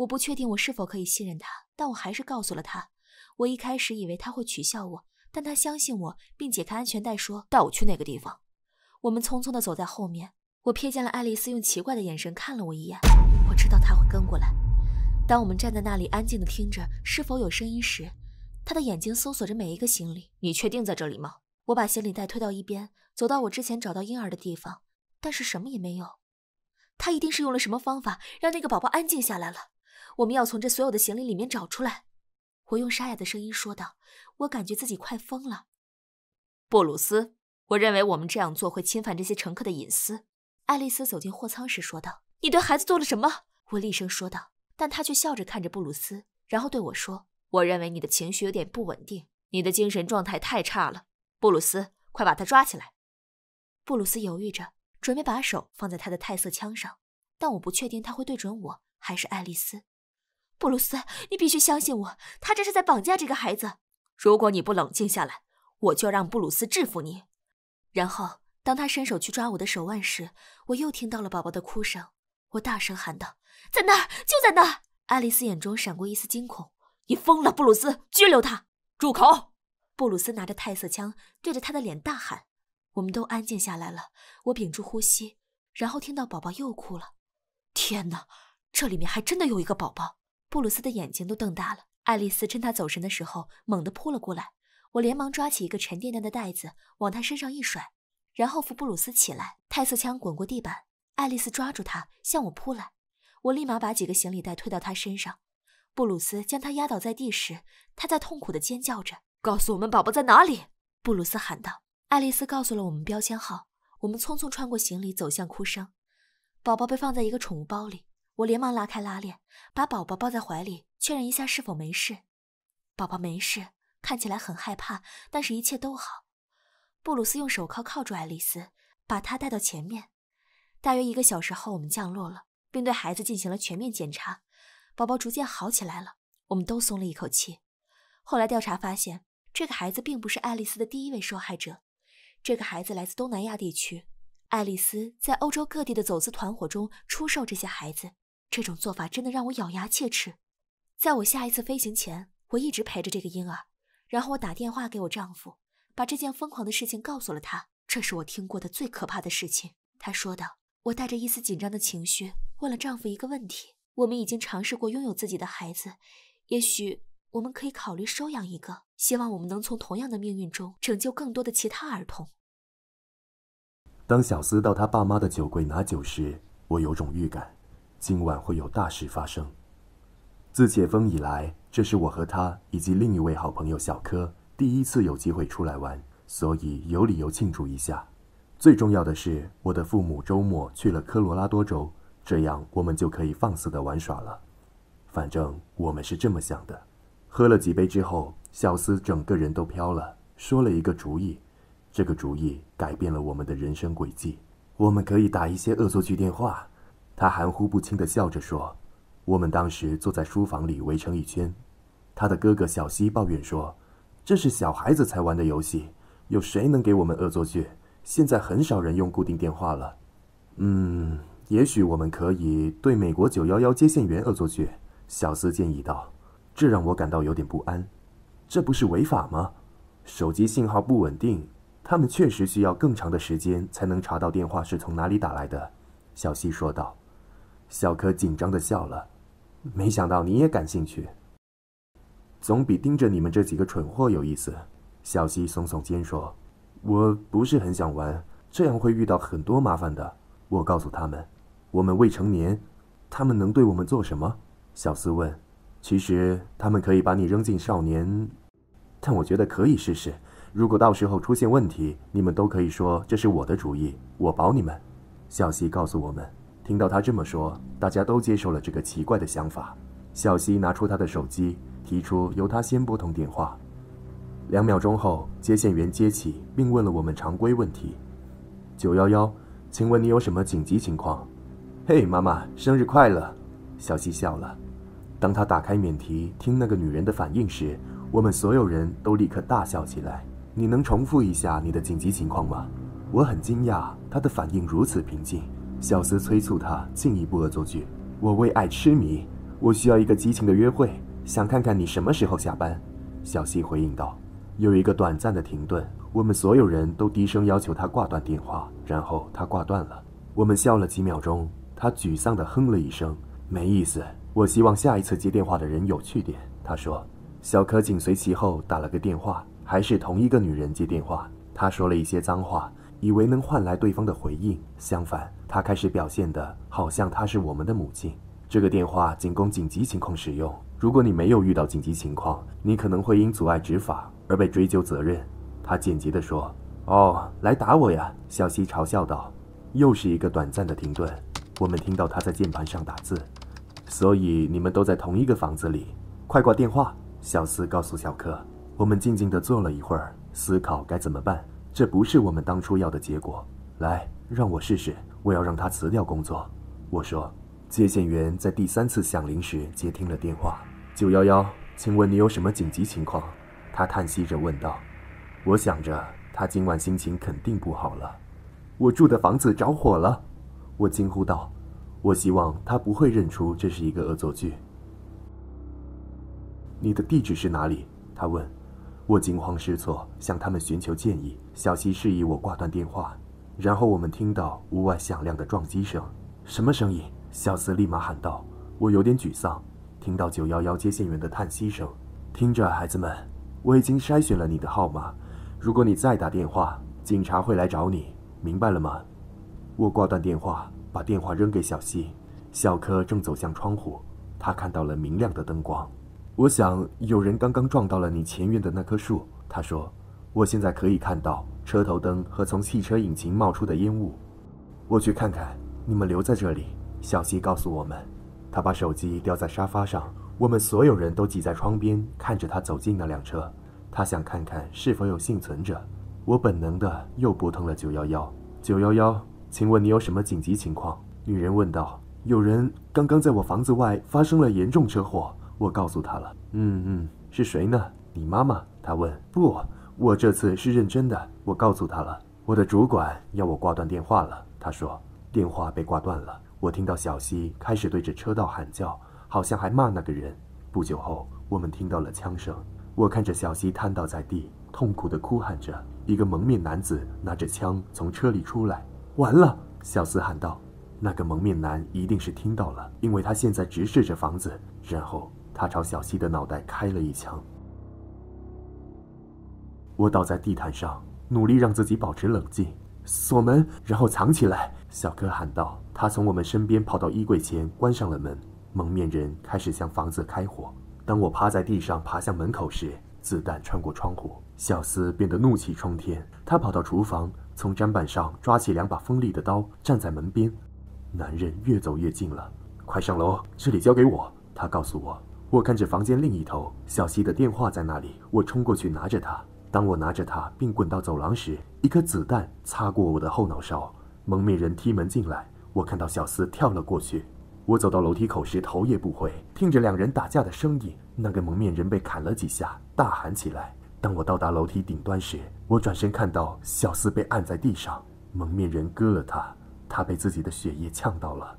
B: 我不确定我是否可以信任他，但我还是告诉了他。我一开始以为他会取笑我，但他相信我，并解开安全带说：“带我去那个地方。”我们匆匆地走在后面，我瞥见了爱丽丝用奇怪的眼神看了我一眼。我知道他会跟过来。当我们站在那里安静地听着是否有声音时，他的眼睛搜索着每一个行李。你确定在这里吗？我把行李袋推到一边，走到我之前找到婴儿的地方，但是什么也没有。他一定是用了什么方法让那个宝宝安静下来了。我们要从这所有的行李里面找出来，我用沙哑的声音说道。我感觉自己快疯了。布鲁斯，我认为我们这样做会侵犯这些乘客的隐私。爱丽丝走进货仓时说道：“你对孩子做了什么？”我厉声说道。但她却笑着看着布鲁斯，然后对我说：“我认为你的情绪有点不稳定，你的精神状态太差了。”布鲁斯，快把他抓起来！布鲁斯犹豫着，准备把手放在他的泰瑟枪上，但我不确定他会对准我还是爱丽丝。布鲁斯，你必须相信我，他这是在绑架这个孩子。如果你不冷静下来，我就让布鲁斯制服你。然后，当他伸手去抓我的手腕时，我又听到了宝宝的哭声。我大声喊道：“在那儿，就在那儿！”爱丽丝眼中闪过一丝惊恐。你疯了，布鲁斯！拘留他！住口！布鲁斯拿着泰瑟枪对着他的脸大喊。我们都安静下来了，我屏住呼吸，然后听到宝宝又哭了。天哪，这里面还真的有一个宝宝！布鲁斯的眼睛都瞪大了。爱丽丝趁他走神的时候，猛地扑了过来。我连忙抓起一个沉甸甸的袋子，往他身上一甩，然后扶布鲁斯起来。泰瑟枪滚过地板，爱丽丝抓住他向我扑来。我立马把几个行李袋推到他身上。布鲁斯将他压倒在地时，他在痛苦地尖叫着：“告诉我们宝宝在哪里！”布鲁斯喊道。爱丽丝告诉了我们标签号。我们匆匆穿过行李，走向哭声。宝宝被放在一个宠物包里。我连忙拉开拉链，把宝宝抱在怀里，确认一下是否没事。宝宝没事，看起来很害怕，但是一切都好。布鲁斯用手铐铐住爱丽丝，把她带到前面。大约一个小时后，我们降落了，并对孩子进行了全面检查。宝宝逐渐好起来了，我们都松了一口气。后来调查发现，这个孩子并不是爱丽丝的第一位受害者。这个孩子来自东南亚地区，爱丽丝在欧洲各地的走私团伙中出售这些孩子。这种做法真的让我咬牙切齿。在我下一次飞行前，我一直陪着这个婴儿。然后我打电话给我丈夫，把这件疯狂的事情告诉了他。这是我听过的最可怕的事情。他说的。我带着一丝紧张的情绪问了丈夫一个问题：我们已经尝试过拥有自己的孩子，也许我们可以考虑收养一个。希望我们能从同样的命运中拯救更多的其他儿童。
A: 当小斯到他爸妈的酒柜拿酒时，我有种预感。今晚会有大事发生。自解封以来，这是我和他以及另一位好朋友小柯第一次有机会出来玩，所以有理由庆祝一下。最重要的是，我的父母周末去了科罗拉多州，这样我们就可以放肆的玩耍了。反正我们是这么想的。喝了几杯之后，小斯整个人都飘了，说了一个主意。这个主意改变了我们的人生轨迹。我们可以打一些恶作剧电话。他含糊不清地笑着说：“我们当时坐在书房里围成一圈。”他的哥哥小西抱怨说：“这是小孩子才玩的游戏，有谁能给我们恶作剧？现在很少人用固定电话了。”“嗯，也许我们可以对美国九幺幺接线员恶作剧。”小斯建议道。“这让我感到有点不安，这不是违法吗？”“手机信号不稳定，他们确实需要更长的时间才能查到电话是从哪里打来的。”小西说道。小柯紧张的笑了，没想到你也感兴趣。总比盯着你们这几个蠢货有意思。小西耸耸肩说：“我不是很想玩，这样会遇到很多麻烦的。”我告诉他们，我们未成年，他们能对我们做什么？小四问。其实他们可以把你扔进少年，但我觉得可以试试。如果到时候出现问题，你们都可以说这是我的主意，我保你们。小西告诉我们。听到他这么说，大家都接受了这个奇怪的想法。小西拿出他的手机，提出由他先拨通电话。两秒钟后，接线员接起，并问了我们常规问题：“九幺幺，请问你有什么紧急情况？”“嘿，妈妈，生日快乐！”小西笑了。当他打开免提，听那个女人的反应时，我们所有人都立刻大笑起来。“你能重复一下你的紧急情况吗？”我很惊讶，她的反应如此平静。小斯催促他进一步恶作剧。我为爱痴迷，我需要一个激情的约会，想看看你什么时候下班。小西回应道。有一个短暂的停顿，我们所有人都低声要求他挂断电话，然后他挂断了。我们笑了几秒钟，他沮丧地哼了一声，没意思。我希望下一次接电话的人有趣点。他说。小柯紧随其后打了个电话，还是同一个女人接电话。他说了一些脏话。以为能换来对方的回应，相反，他开始表现的好像她是我们的母亲。这个电话仅供紧急情况使用。如果你没有遇到紧急情况，你可能会因阻碍执法而被追究责任。他简洁地说。哦，来打我呀！小西嘲笑道。又是一个短暂的停顿。我们听到他在键盘上打字。所以你们都在同一个房子里。快挂电话！小四告诉小柯。我们静静地坐了一会儿，思考该怎么办。这不是我们当初要的结果。来，让我试试。我要让他辞掉工作。我说：“接线员在第三次响铃时接听了电话。九幺幺，请问你有什么紧急情况？”他叹息着问道。我想着他今晚心情肯定不好了。我住的房子着火了，我惊呼道。我希望他不会认出这是一个恶作剧。你的地址是哪里？他问。我惊慌失措，向他们寻求建议。小西示意我挂断电话，然后我们听到屋外响亮的撞击声。什么声音？小斯立马喊道。我有点沮丧，听到911接线员的叹息声。听着，孩子们，我已经筛选了你的号码。如果你再打电话，警察会来找你，明白了吗？我挂断电话，把电话扔给小西。小柯正走向窗户，他看到了明亮的灯光。我想有人刚刚撞到了你前院的那棵树。他说：“我现在可以看到车头灯和从汽车引擎冒出的烟雾。”我去看看，你们留在这里。小西告诉我们，他把手机掉在沙发上。我们所有人都挤在窗边看着他走进那辆车。他想看看是否有幸存者。我本能的又拨通了九幺幺。九幺幺，请问你有什么紧急情况？女人问道。有人刚刚在我房子外发生了严重车祸。我告诉他了。嗯嗯，是谁呢？你妈妈？他问。不，我这次是认真的。我告诉他了。我的主管要我挂断电话了。他说电话被挂断了。我听到小西开始对着车道喊叫，好像还骂那个人。不久后，我们听到了枪声。我看着小西瘫倒在地，痛苦地哭喊着。一个蒙面男子拿着枪从车里出来。完了！小四喊道。那个蒙面男一定是听到了，因为他现在直视着房子。然后。他朝小溪的脑袋开了一枪。我倒在地毯上，努力让自己保持冷静，锁门，然后藏起来。小哥喊道：“他从我们身边跑到衣柜前，关上了门。”蒙面人开始向房子开火。当我趴在地上爬向门口时，子弹穿过窗户。小四变得怒气冲天，他跑到厨房，从砧板上抓起两把锋利的刀，站在门边。男人越走越近了，快上楼，这里交给我。他告诉我。我看着房间另一头，小西的电话在那里。我冲过去拿着它。当我拿着它并滚到走廊时，一颗子弹擦过我的后脑勺。蒙面人踢门进来，我看到小四跳了过去。我走到楼梯口时头也不回，听着两人打架的声音。那个蒙面人被砍了几下，大喊起来。当我到达楼梯顶端时，我转身看到小四被按在地上，蒙面人割了他，他被自己的血液呛到了。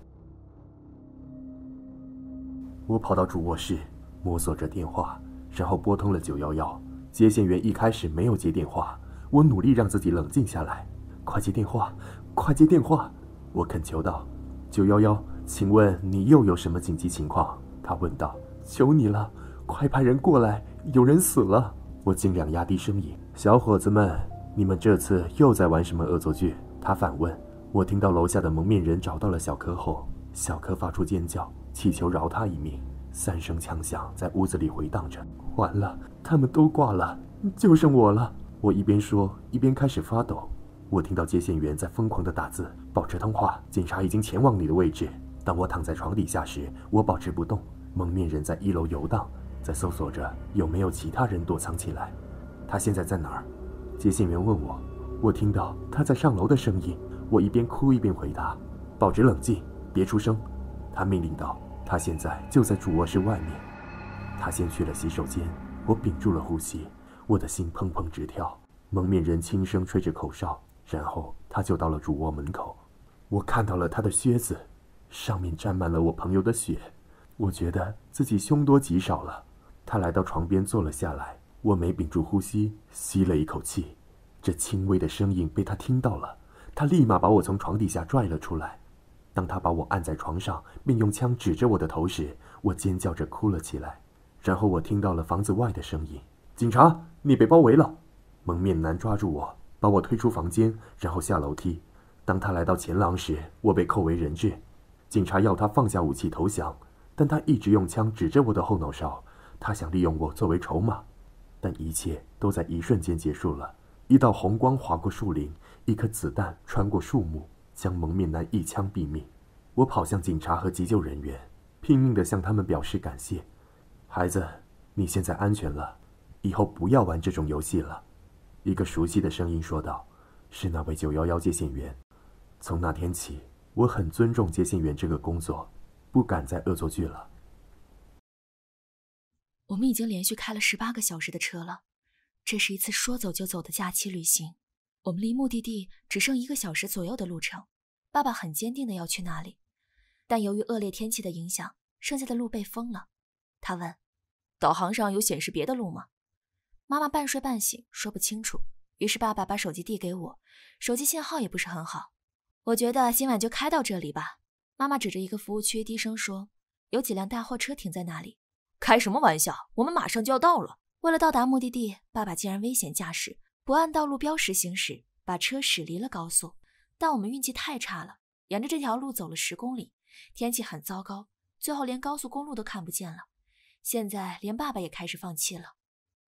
A: 我跑到主卧室，摸索着电话，然后拨通了九幺幺。接线员一开始没有接电话，我努力让自己冷静下来，快接电话，快接电话！我恳求道。九幺幺，请问你又有什么紧急情况？他问道。求你了，快派人过来，有人死了！我尽量压低声音。小伙子们，你们这次又在玩什么恶作剧？他反问。我听到楼下的蒙面人找到了小柯后，小柯发出尖叫。祈求饶他一命。三声枪响在屋子里回荡着。完了，他们都挂了，就剩我了。我一边说，一边开始发抖。我听到接线员在疯狂地打字，保持通话。警察已经前往你的位置。当我躺在床底下时，我保持不动。蒙面人在一楼游荡，在搜索着有没有其他人躲藏起来。他现在在哪儿？接线员问我。我听到他在上楼的声音。我一边哭一边回答，保持冷静，别出声。他命令道：“他现在就在主卧室外面。”他先去了洗手间。我屏住了呼吸，我的心砰砰直跳。蒙面人轻声吹着口哨，然后他就到了主卧门口。我看到了他的靴子，上面沾满了我朋友的血。我觉得自己凶多吉少了。他来到床边坐了下来。我没屏住呼吸，吸了一口气。这轻微的声音被他听到了，他立马把我从床底下拽了出来。当他把我按在床上，并用枪指着我的头时，我尖叫着哭了起来。然后我听到了房子外的声音：“警察，你被包围了！”蒙面男抓住我，把我推出房间，然后下楼梯。当他来到前廊时，我被扣为人质。警察要他放下武器投降，但他一直用枪指着我的后脑勺。他想利用我作为筹码，但一切都在一瞬间结束了。一道红光划过树林，一颗子弹穿过树木。将蒙面男一枪毙命，我跑向警察和急救人员，拼命地向他们表示感谢。孩子，你现在安全了，以后不要玩这种游戏了。一个熟悉的声音说道：“是那位九幺幺接线员。”从那天起，我很尊重接线员这个工作，不敢再恶作剧了。
B: 我们已经连续开了十八个小时的车了，这是一次说走就走的假期旅行。我们离目的地只剩一个小时左右的路程。爸爸很坚定的要去那里，但由于恶劣天气的影响，剩下的路被封了。他问：“导航上有显示别的路吗？”妈妈半睡半醒，说不清楚。于是爸爸把手机递给我，手机信号也不是很好。我觉得今晚就开到这里吧。妈妈指着一个服务区，低声说：“有几辆大货车停在那里。”开什么玩笑！我们马上就要到了。为了到达目的地，爸爸竟然危险驾驶，不按道路标识行驶，把车驶离了高速。但我们运气太差了，沿着这条路走了十公里，天气很糟糕，最后连高速公路都看不见了。现在连爸爸也开始放弃了，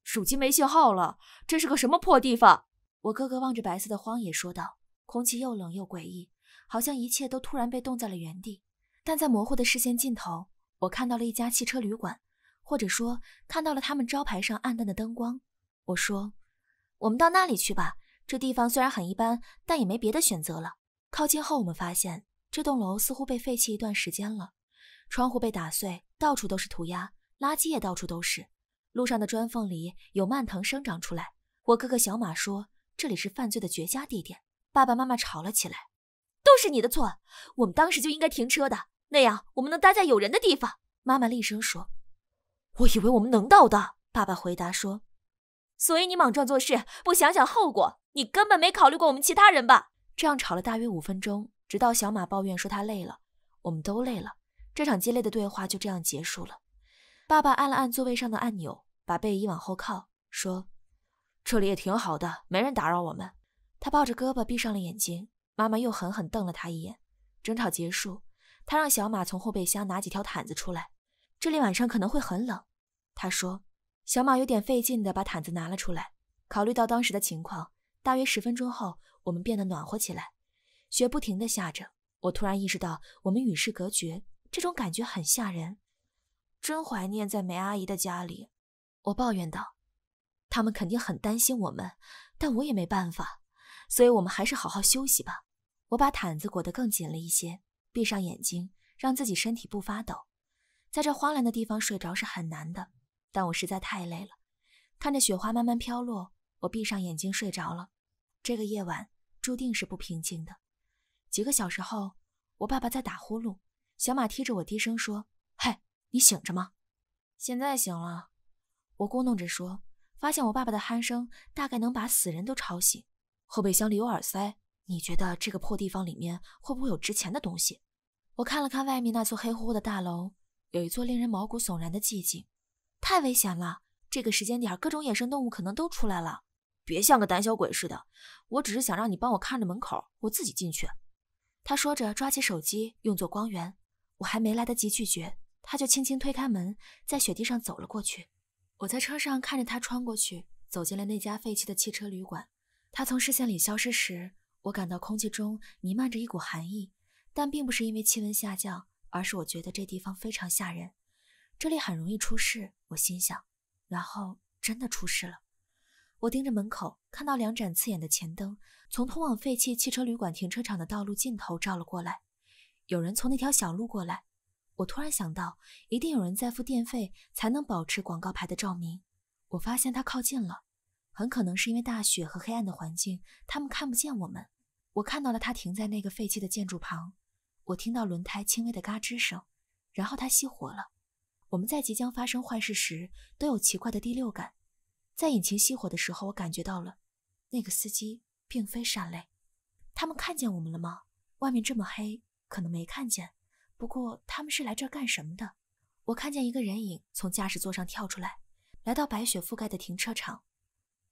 B: 手机没信号了，这是个什么破地方？我哥哥望着白色的荒野说道：“空气又冷又诡异，好像一切都突然被冻在了原地。”但在模糊的视线尽头，我看到了一家汽车旅馆，或者说看到了他们招牌上暗淡的灯光。我说：“我们到那里去吧。”这地方虽然很一般，但也没别的选择了。靠近后，我们发现这栋楼似乎被废弃一段时间了，窗户被打碎，到处都是涂鸦，垃圾也到处都是。路上的砖缝里有蔓藤生长出来。我哥哥小马说：“这里是犯罪的绝佳地点。”爸爸妈妈吵了起来：“都是你的错，我们当时就应该停车的，那样我们能待在有人的地方。”妈妈厉声说：“我以为我们能到的。”爸爸回答说：“所以你莽撞做事，不想想后果。”你根本没考虑过我们其他人吧？这样吵了大约五分钟，直到小马抱怨说他累了，我们都累了。这场激烈的对话就这样结束了。爸爸按了按座位上的按钮，把背椅往后靠，说：“这里也挺好的，没人打扰我们。”他抱着胳膊闭上了眼睛。妈妈又狠狠瞪了他一眼。争吵结束，他让小马从后备箱拿几条毯子出来，这里晚上可能会很冷。他说。小马有点费劲地把毯子拿了出来。考虑到当时的情况。大约十分钟后，我们变得暖和起来，雪不停地下着。我突然意识到我们与世隔绝，这种感觉很吓人。真怀念在梅阿姨的家里，我抱怨道。他们肯定很担心我们，但我也没办法，所以我们还是好好休息吧。我把毯子裹得更紧了一些，闭上眼睛，让自己身体不发抖。在这荒凉的地方睡着是很难的，但我实在太累了。看着雪花慢慢飘落，我闭上眼睛睡着了。这个夜晚注定是不平静的。几个小时后，我爸爸在打呼噜，小马贴着我低声说：“嘿，你醒着吗？”“现在醒了。”我咕哝着说，“发现我爸爸的鼾声大概能把死人都吵醒。”后备箱里有耳塞，你觉得这个破地方里面会不会有值钱的东西？我看了看外面那座黑乎乎的大楼，有一座令人毛骨悚然的寂静。太危险了，这个时间点各种野生动物可能都出来了。别像个胆小鬼似的，我只是想让你帮我看着门口，我自己进去。他说着，抓起手机用作光源。我还没来得及拒绝，他就轻轻推开门，在雪地上走了过去。我在车上看着他穿过去，走进了那家废弃的汽车旅馆。他从视线里消失时，我感到空气中弥漫着一股寒意，但并不是因为气温下降，而是我觉得这地方非常吓人，这里很容易出事。我心想，然后真的出事了。我盯着门口，看到两盏刺眼的前灯从通往废弃汽车旅馆停车场的道路尽头照了过来。有人从那条小路过来，我突然想到，一定有人在付电费才能保持广告牌的照明。我发现他靠近了，很可能是因为大雪和黑暗的环境，他们看不见我们。我看到了他停在那个废弃的建筑旁，我听到轮胎轻微的嘎吱声，然后他熄火了。我们在即将发生坏事时都有奇怪的第六感。在引擎熄火的时候，我感觉到了，那个司机并非善类。他们看见我们了吗？外面这么黑，可能没看见。不过他们是来这儿干什么的？我看见一个人影从驾驶座上跳出来，来到白雪覆盖的停车场。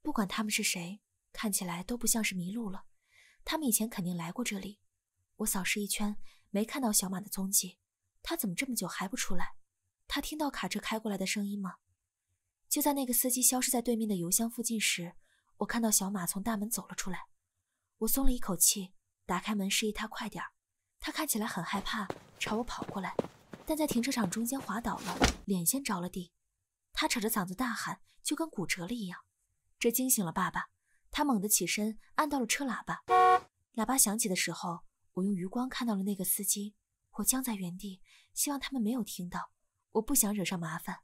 B: 不管他们是谁，看起来都不像是迷路了。他们以前肯定来过这里。我扫视一圈，没看到小马的踪迹。他怎么这么久还不出来？他听到卡车开过来的声音吗？就在那个司机消失在对面的油箱附近时，我看到小马从大门走了出来，我松了一口气，打开门示意他快点儿。他看起来很害怕，朝我跑过来，但在停车场中间滑倒了，脸先着了地。他扯着嗓子大喊，就跟骨折了一样。这惊醒了爸爸，他猛地起身，按到了车喇叭。喇叭响起的时候，我用余光看到了那个司机，我僵在原地，希望他们没有听到，我不想惹上麻烦。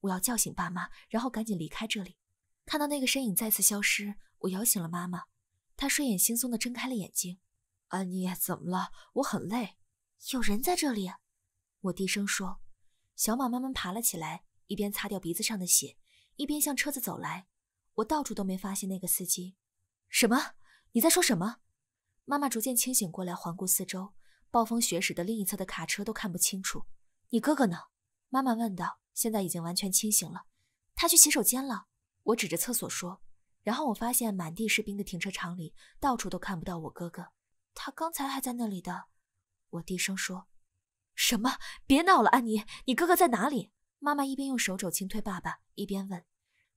B: 我要叫醒爸妈，然后赶紧离开这里。看到那个身影再次消失，我摇醒了妈妈，她睡眼惺忪地睁开了眼睛。安妮，怎么了？我很累。有人在这里。我低声说。小马慢慢爬了起来，一边擦掉鼻子上的血，一边向车子走来。我到处都没发现那个司机。什么？你在说什么？妈妈逐渐清醒过来，环顾四周。暴风雪使得另一侧的卡车都看不清楚。你哥哥呢？妈妈问道。现在已经完全清醒了，他去洗手间了。我指着厕所说。然后我发现满地是冰的停车场里，到处都看不到我哥哥。他刚才还在那里的。我低声说：“什么？别闹了，安妮，你哥哥在哪里？”妈妈一边用手肘轻推爸爸，一边问。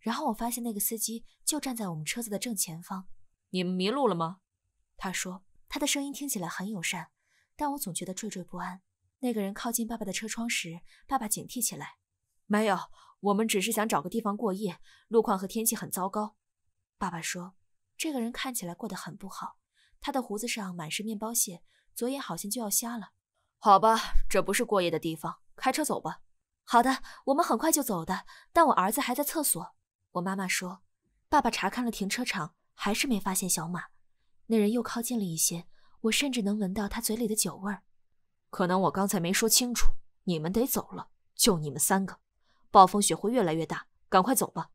B: 然后我发现那个司机就站在我们车子的正前方。你们迷路了吗？他说。他的声音听起来很友善，但我总觉得惴惴不安。那个人靠近爸爸的车窗时，爸爸警惕起来。没有，我们只是想找个地方过夜。路况和天气很糟糕。爸爸说：“这个人看起来过得很不好，他的胡子上满是面包屑，左眼好像就要瞎了。”好吧，这不是过夜的地方，开车走吧。好的，我们很快就走的，但我儿子还在厕所。我妈妈说：“爸爸查看了停车场，还是没发现小马。”那人又靠近了一些，我甚至能闻到他嘴里的酒味儿。可能我刚才没说清楚，你们得走了，就你们三个。暴风雪会越来越大，赶快走吧。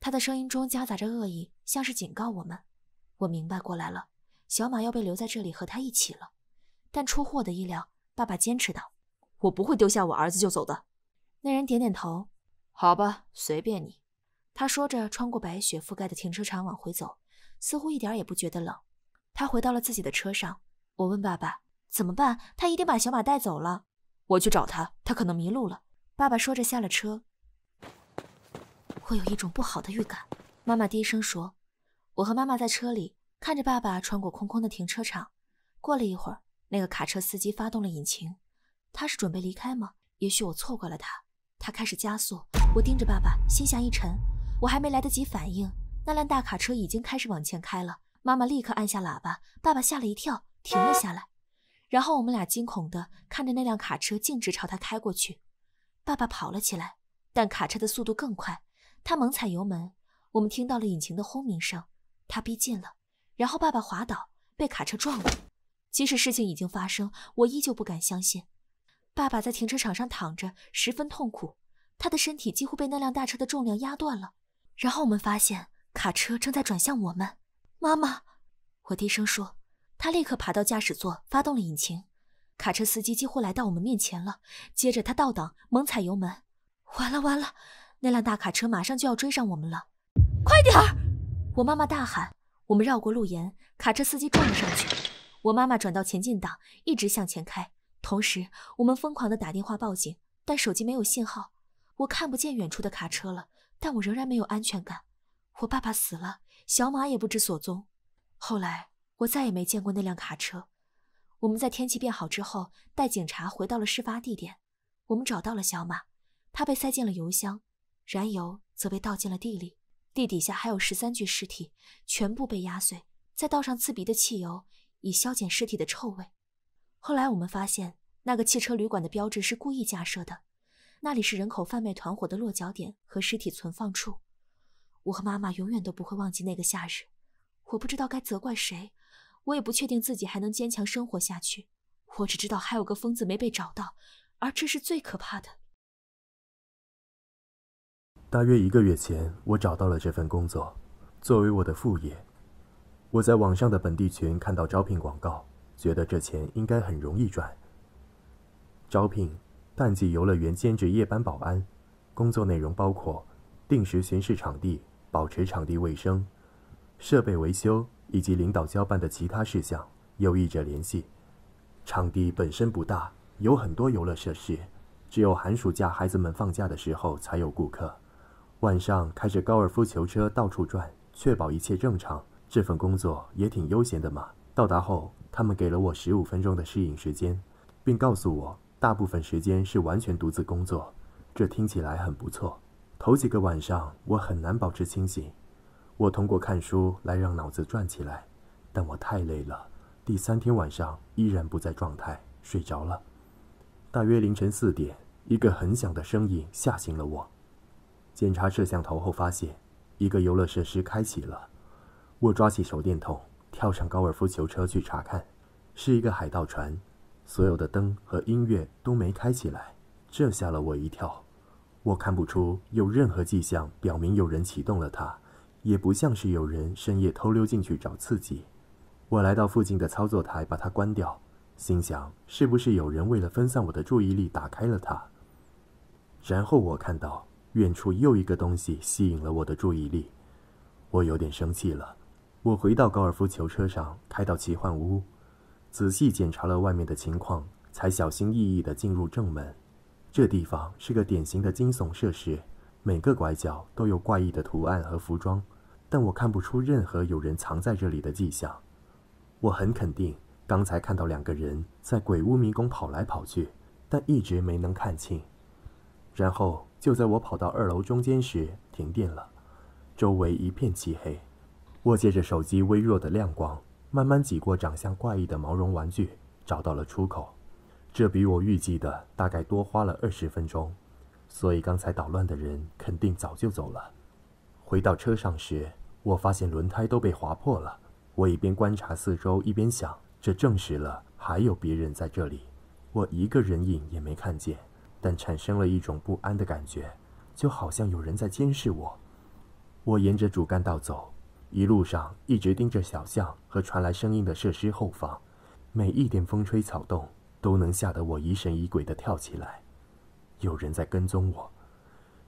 B: 他的声音中夹杂着恶意，像是警告我们。我明白过来了，小马要被留在这里和他一起了。但出乎我的意料，爸爸坚持道：“我不会丢下我儿子就走的。”那人点点头：“好吧，随便你。”他说着，穿过白雪覆盖的停车场往回走，似乎一点也不觉得冷。他回到了自己的车上。我问爸爸：“怎么办？他一定把小马带走了。”“我去找他，他可能迷路了。”爸爸说着下了车。我有一种不好的预感，妈妈低声说。我和妈妈在车里看着爸爸穿过空空的停车场。过了一会儿，那个卡车司机发动了引擎。他是准备离开吗？也许我错过了他。他开始加速。我盯着爸爸，心下一沉。我还没来得及反应，那辆大卡车已经开始往前开了。妈妈立刻按下喇叭，爸爸吓了一跳，停了下来。然后我们俩惊恐地看着那辆卡车径直朝他开过去。爸爸跑了起来，但卡车的速度更快。他猛踩油门，我们听到了引擎的轰鸣声。他逼近了，然后爸爸滑倒，被卡车撞了。即使事情已经发生，我依旧不敢相信。爸爸在停车场上躺着，十分痛苦，他的身体几乎被那辆大车的重量压断了。然后我们发现卡车正在转向我们。妈妈，我低声说。他立刻爬到驾驶座，发动了引擎。卡车司机几乎来到我们面前了，接着他倒挡，猛踩油门。完了完了，那辆大卡车马上就要追上我们了！快点儿！我妈妈大喊。我们绕过路沿，卡车司机撞了上去。我妈妈转到前进档，一直向前开。同时，我们疯狂地打电话报警，但手机没有信号。我看不见远处的卡车了，但我仍然没有安全感。我爸爸死了，小马也不知所踪。后来，我再也没见过那辆卡车。我们在天气变好之后，带警察回到了事发地点。我们找到了小马，他被塞进了油箱，燃油则被倒进了地里。地底下还有十三具尸体，全部被压碎，再倒上刺鼻的汽油，以消减尸体的臭味。后来我们发现，那个汽车旅馆的标志是故意架设的，那里是人口贩卖团伙的落脚点和尸体存放处。我和妈妈永远都不会忘记那个夏日。我不知道该责怪谁。我也不确定自己还能坚强生活下去，我只知道还有个疯子没被找到，而这是最可怕的。
A: 大约一个月前，我找到了这份工作，作为我的副业。我在网上的本地群看到招聘广告，觉得这钱应该很容易赚。招聘：淡季游乐园兼职夜班保安，工作内容包括定时巡视场地，保持场地卫生。设备维修以及领导交办的其他事项，有意者联系。场地本身不大，有很多游乐设施，只有寒暑假孩子们放假的时候才有顾客。晚上开着高尔夫球车到处转，确保一切正常。这份工作也挺悠闲的嘛。到达后，他们给了我十五分钟的适应时间，并告诉我大部分时间是完全独自工作，这听起来很不错。头几个晚上我很难保持清醒。我通过看书来让脑子转起来，但我太累了。第三天晚上依然不在状态，睡着了。大约凌晨四点，一个很响的声音吓醒了我。检查摄像头后发现，一个游乐设施开启了。我抓起手电筒，跳上高尔夫球车去查看，是一个海盗船，所有的灯和音乐都没开起来，这吓了我一跳。我看不出有任何迹象表明有人启动了它。也不像是有人深夜偷溜进去找刺激。我来到附近的操作台，把它关掉，心想是不是有人为了分散我的注意力打开了它。然后我看到远处又一个东西吸引了我的注意力，我有点生气了。我回到高尔夫球车上，开到奇幻屋，仔细检查了外面的情况，才小心翼翼地进入正门。这地方是个典型的惊悚设施。每个拐角都有怪异的图案和服装，但我看不出任何有人藏在这里的迹象。我很肯定，刚才看到两个人在鬼屋迷宫跑来跑去，但一直没能看清。然后就在我跑到二楼中间时，停电了，周围一片漆黑。我借着手机微弱的亮光，慢慢挤过长相怪异的毛绒玩具，找到了出口。这比我预计的大概多花了二十分钟。所以刚才捣乱的人肯定早就走了。回到车上时，我发现轮胎都被划破了。我一边观察四周，一边想，这证实了还有别人在这里。我一个人影也没看见，但产生了一种不安的感觉，就好像有人在监视我。我沿着主干道走，一路上一直盯着小巷和传来声音的设施后方，每一点风吹草动都能吓得我疑神疑鬼地跳起来。有人在跟踪我。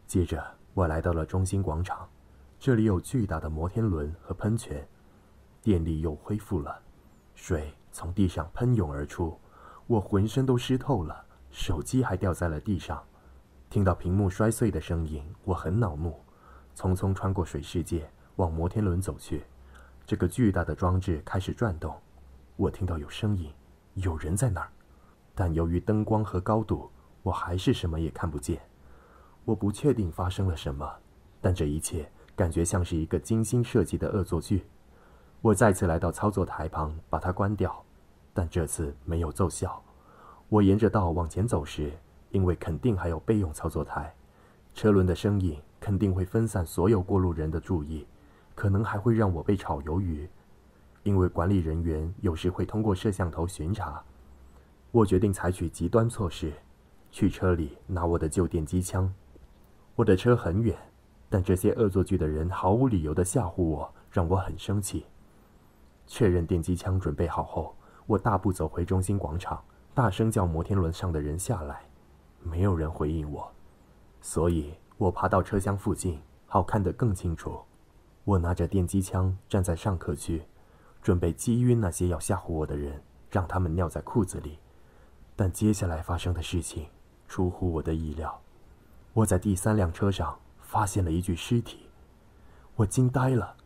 A: 接着，我来到了中心广场，这里有巨大的摩天轮和喷泉，电力又恢复了，水从地上喷涌而出，我浑身都湿透了，手机还掉在了地上。听到屏幕摔碎的声音，我很恼怒，匆匆穿过水世界，往摩天轮走去。这个巨大的装置开始转动，我听到有声音，有人在那儿，但由于灯光和高度。我还是什么也看不见，我不确定发生了什么，但这一切感觉像是一个精心设计的恶作剧。我再次来到操作台旁，把它关掉，但这次没有奏效。我沿着道往前走时，因为肯定还有备用操作台，车轮的声音肯定会分散所有过路人的注意，可能还会让我被炒鱿鱼，因为管理人员有时会通过摄像头巡查。我决定采取极端措施。去车里拿我的旧电击枪，我的车很远，但这些恶作剧的人毫无理由地吓唬我，让我很生气。确认电击枪准备好后，我大步走回中心广场，大声叫摩天轮上的人下来，没有人回应我，所以我爬到车厢附近，好看得更清楚。我拿着电击枪站在上客区，准备击晕那些要吓唬我的人，让他们尿在裤子里，但接下来发生的事情。出乎我的意料，我在第三辆车上发现了一具尸体，我惊呆了。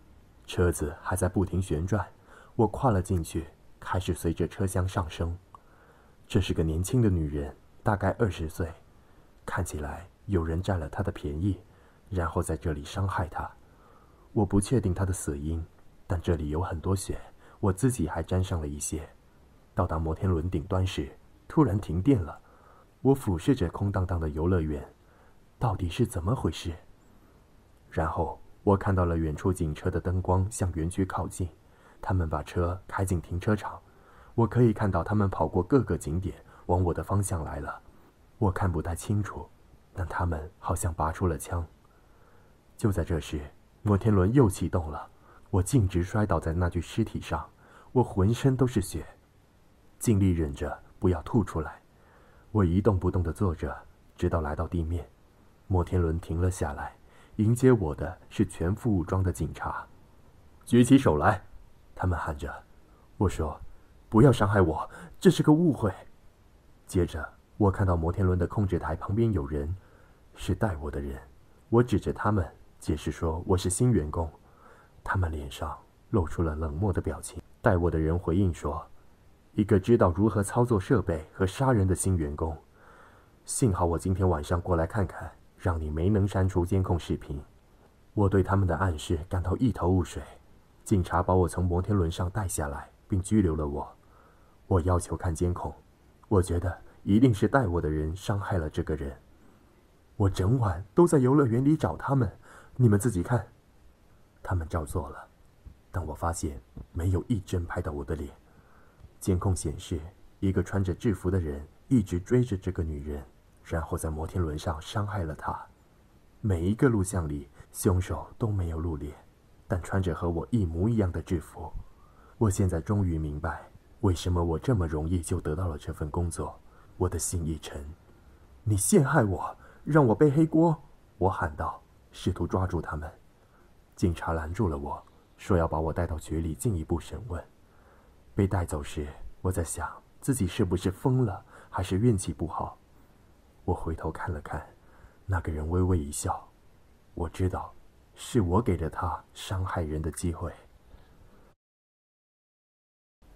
A: 车子还在不停旋转，我跨了进去，开始随着车厢上升。这是个年轻的女人，大概二十岁，看起来有人占了她的便宜，然后在这里伤害她。我不确定她的死因，但这里有很多血，我自己还沾上了一些。到达摩天轮顶端时，突然停电了。我俯视着空荡荡的游乐园，到底是怎么回事？然后我看到了远处警车的灯光向园区靠近，他们把车开进停车场。我可以看到他们跑过各个景点，往我的方向来了。我看不太清楚，但他们好像拔出了枪。就在这时，摩天轮又启动了，我径直摔倒在那具尸体上，我浑身都是血，尽力忍着不要吐出来。我一动不动地坐着，直到来到地面，摩天轮停了下来。迎接我的是全副武装的警察，举起手来，他们喊着：“我说，不要伤害我，这是个误会。”接着，我看到摩天轮的控制台旁边有人，是带我的人。我指着他们，解释说我是新员工。他们脸上露出了冷漠的表情。带我的人回应说。一个知道如何操作设备和杀人的新员工。幸好我今天晚上过来看看，让你没能删除监控视频。我对他们的暗示感到一头雾水。警察把我从摩天轮上带下来，并拘留了我。我要求看监控，我觉得一定是带我的人伤害了这个人。我整晚都在游乐园里找他们，你们自己看。他们照做了，但我发现没有一帧拍到我的脸。监控显示，一个穿着制服的人一直追着这个女人，然后在摩天轮上伤害了她。每一个录像里，凶手都没有露脸，但穿着和我一模一样的制服。我现在终于明白为什么我这么容易就得到了这份工作。我的心一沉。你陷害我，让我背黑锅！我喊道，试图抓住他们。警察拦住了我，说要把我带到局里进一步审问。被带走时，我在想自己是不是疯了，还是运气不好。我回头看了看，那个人微微一笑。我知道，是我给了他伤害人的机会。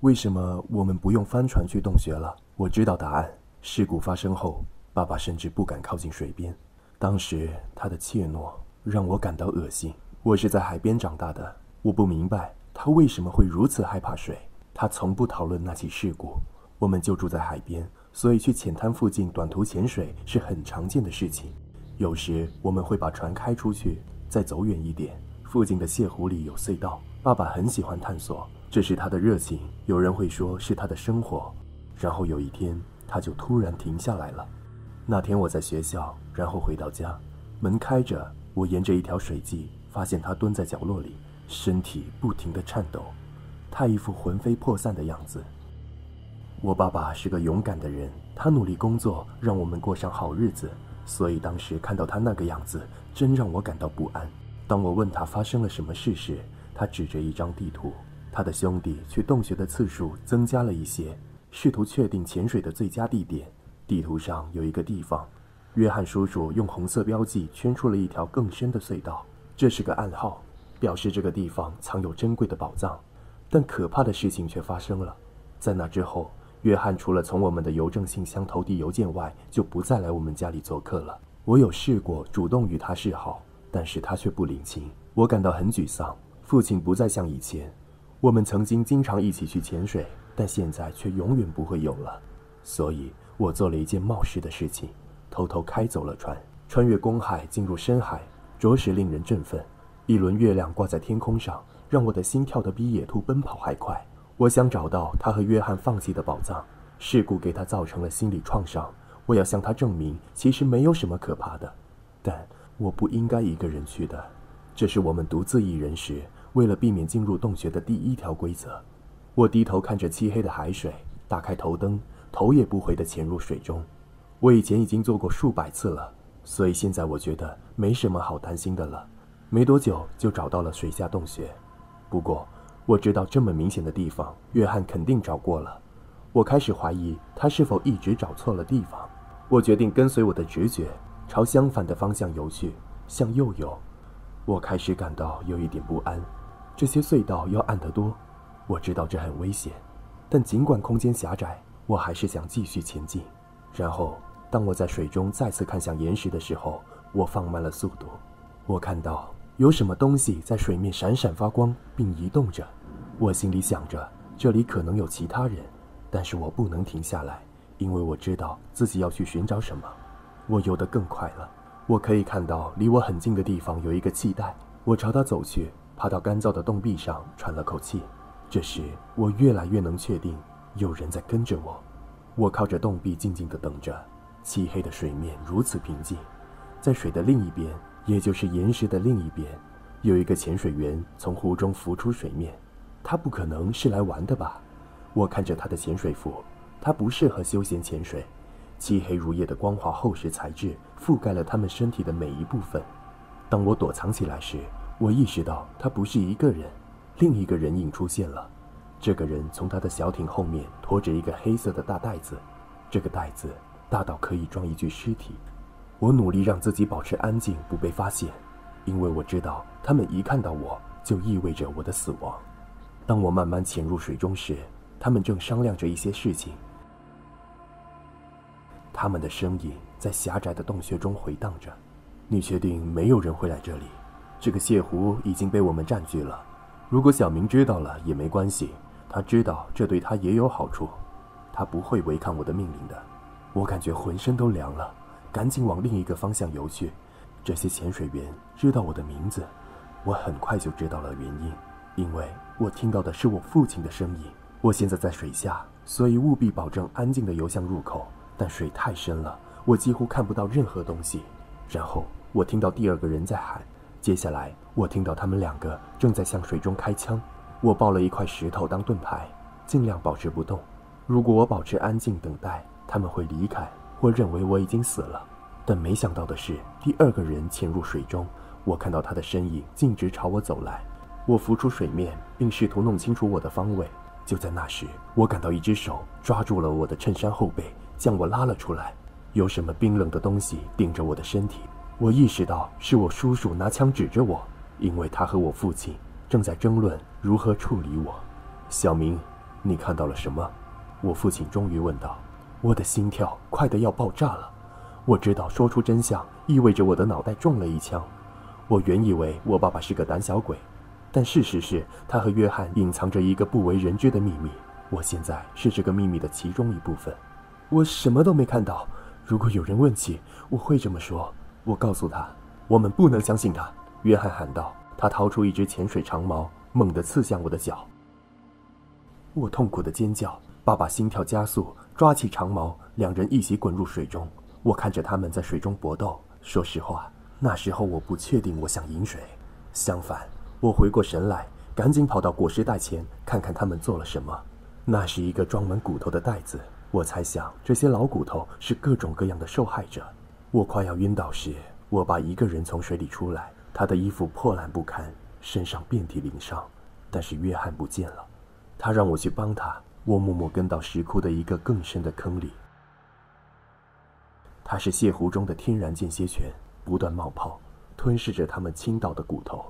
A: 为什么我们不用帆船去洞穴了？我知道答案。事故发生后，爸爸甚至不敢靠近水边。当时他的怯懦让我感到恶心。我是在海边长大的，我不明白他为什么会如此害怕水。他从不讨论那起事故。我们就住在海边，所以去浅滩附近短途潜水是很常见的事情。有时我们会把船开出去，再走远一点。附近的泻湖里有隧道。爸爸很喜欢探索，这是他的热情。有人会说是他的生活。然后有一天，他就突然停下来了。那天我在学校，然后回到家，门开着。我沿着一条水迹，发现他蹲在角落里，身体不停地颤抖。他一副魂飞魄散的样子。我爸爸是个勇敢的人，他努力工作，让我们过上好日子。所以当时看到他那个样子，真让我感到不安。当我问他发生了什么事时，他指着一张地图。他的兄弟去洞穴的次数增加了一些，试图确定潜水的最佳地点。地图上有一个地方，约翰叔叔用红色标记圈出了一条更深的隧道。这是个暗号，表示这个地方藏有珍贵的宝藏。但可怕的事情却发生了，在那之后，约翰除了从我们的邮政信箱投递邮件外，就不再来我们家里做客了。我有试过主动与他示好，但是他却不领情。我感到很沮丧。父亲不再像以前，我们曾经经常一起去潜水，但现在却永远不会有了。所以我做了一件冒失的事情，偷偷开走了船，穿越公海进入深海，着实令人振奋。一轮月亮挂在天空上。让我的心跳得比野兔奔跑还快。我想找到他和约翰放弃的宝藏。事故给他造成了心理创伤。我要向他证明，其实没有什么可怕的。但我不应该一个人去的。这是我们独自一人时为了避免进入洞穴的第一条规则。我低头看着漆黑的海水，打开头灯，头也不回地潜入水中。我以前已经做过数百次了，所以现在我觉得没什么好担心的了。没多久就找到了水下洞穴。不过，我知道这么明显的地方，约翰肯定找过了。我开始怀疑他是否一直找错了地方。我决定跟随我的直觉，朝相反的方向游去，向右游。我开始感到有一点不安。这些隧道要暗得多。我知道这很危险，但尽管空间狭窄，我还是想继续前进。然后，当我在水中再次看向岩石的时候，我放慢了速度。我看到。有什么东西在水面闪闪发光，并移动着。我心里想着，这里可能有其他人，但是我不能停下来，因为我知道自己要去寻找什么。我游得更快了。我可以看到离我很近的地方有一个气袋，我朝它走去，爬到干燥的洞壁上，喘了口气。这时，我越来越能确定有人在跟着我。我靠着洞壁静静地等着。漆黑的水面如此平静，在水的另一边。也就是岩石的另一边，有一个潜水员从湖中浮出水面。他不可能是来玩的吧？我看着他的潜水服，他不适合休闲潜水。漆黑如夜的光滑厚实材质覆盖了他们身体的每一部分。当我躲藏起来时，我意识到他不是一个人。另一个人影出现了。这个人从他的小艇后面拖着一个黑色的大袋子。这个袋子大到可以装一具尸体。我努力让自己保持安静，不被发现，因为我知道他们一看到我就意味着我的死亡。当我慢慢潜入水中时，他们正商量着一些事情。他们的声音在狭窄的洞穴中回荡着。你确定没有人会来这里？这个蟹湖已经被我们占据了。如果小明知道了也没关系，他知道这对他也有好处，他不会违抗我的命令的。我感觉浑身都凉了。赶紧往另一个方向游去。这些潜水员知道我的名字，我很快就知道了原因，因为我听到的是我父亲的声音。我现在在水下，所以务必保证安静地游向入口。但水太深了，我几乎看不到任何东西。然后我听到第二个人在喊，接下来我听到他们两个正在向水中开枪。我抱了一块石头当盾牌，尽量保持不动。如果我保持安静等待，他们会离开。我认为我已经死了，但没想到的是，第二个人潜入水中。我看到他的身影，径直朝我走来。我浮出水面，并试图弄清楚我的方位。就在那时，我感到一只手抓住了我的衬衫后背，将我拉了出来。有什么冰冷的东西顶着我的身体？我意识到是我叔叔拿枪指着我，因为他和我父亲正在争论如何处理我。小明，你看到了什么？我父亲终于问道。我的心跳快得要爆炸了，我知道说出真相意味着我的脑袋中了一枪。我原以为我爸爸是个胆小鬼，但事实是他和约翰隐藏着一个不为人知的秘密。我现在是这个秘密的其中一部分。我什么都没看到。如果有人问起，我会这么说。我告诉他，我们不能相信他。约翰喊道，他掏出一只潜水长矛，猛地刺向我的脚。我痛苦地尖叫，爸爸心跳加速。抓起长矛，两人一起滚入水中。我看着他们在水中搏斗。说实话，那时候我不确定我想饮水。相反，我回过神来，赶紧跑到裹尸袋前，看看他们做了什么。那是一个装满骨头的袋子。我猜想，这些老骨头是各种各样的受害者。我快要晕倒时，我把一个人从水里出来。他的衣服破烂不堪，身上遍体鳞伤。但是约翰不见了。他让我去帮他。我默默跟到石窟的一个更深的坑里，它是泻湖中的天然间歇泉，不断冒泡，吞噬着他们倾倒的骨头。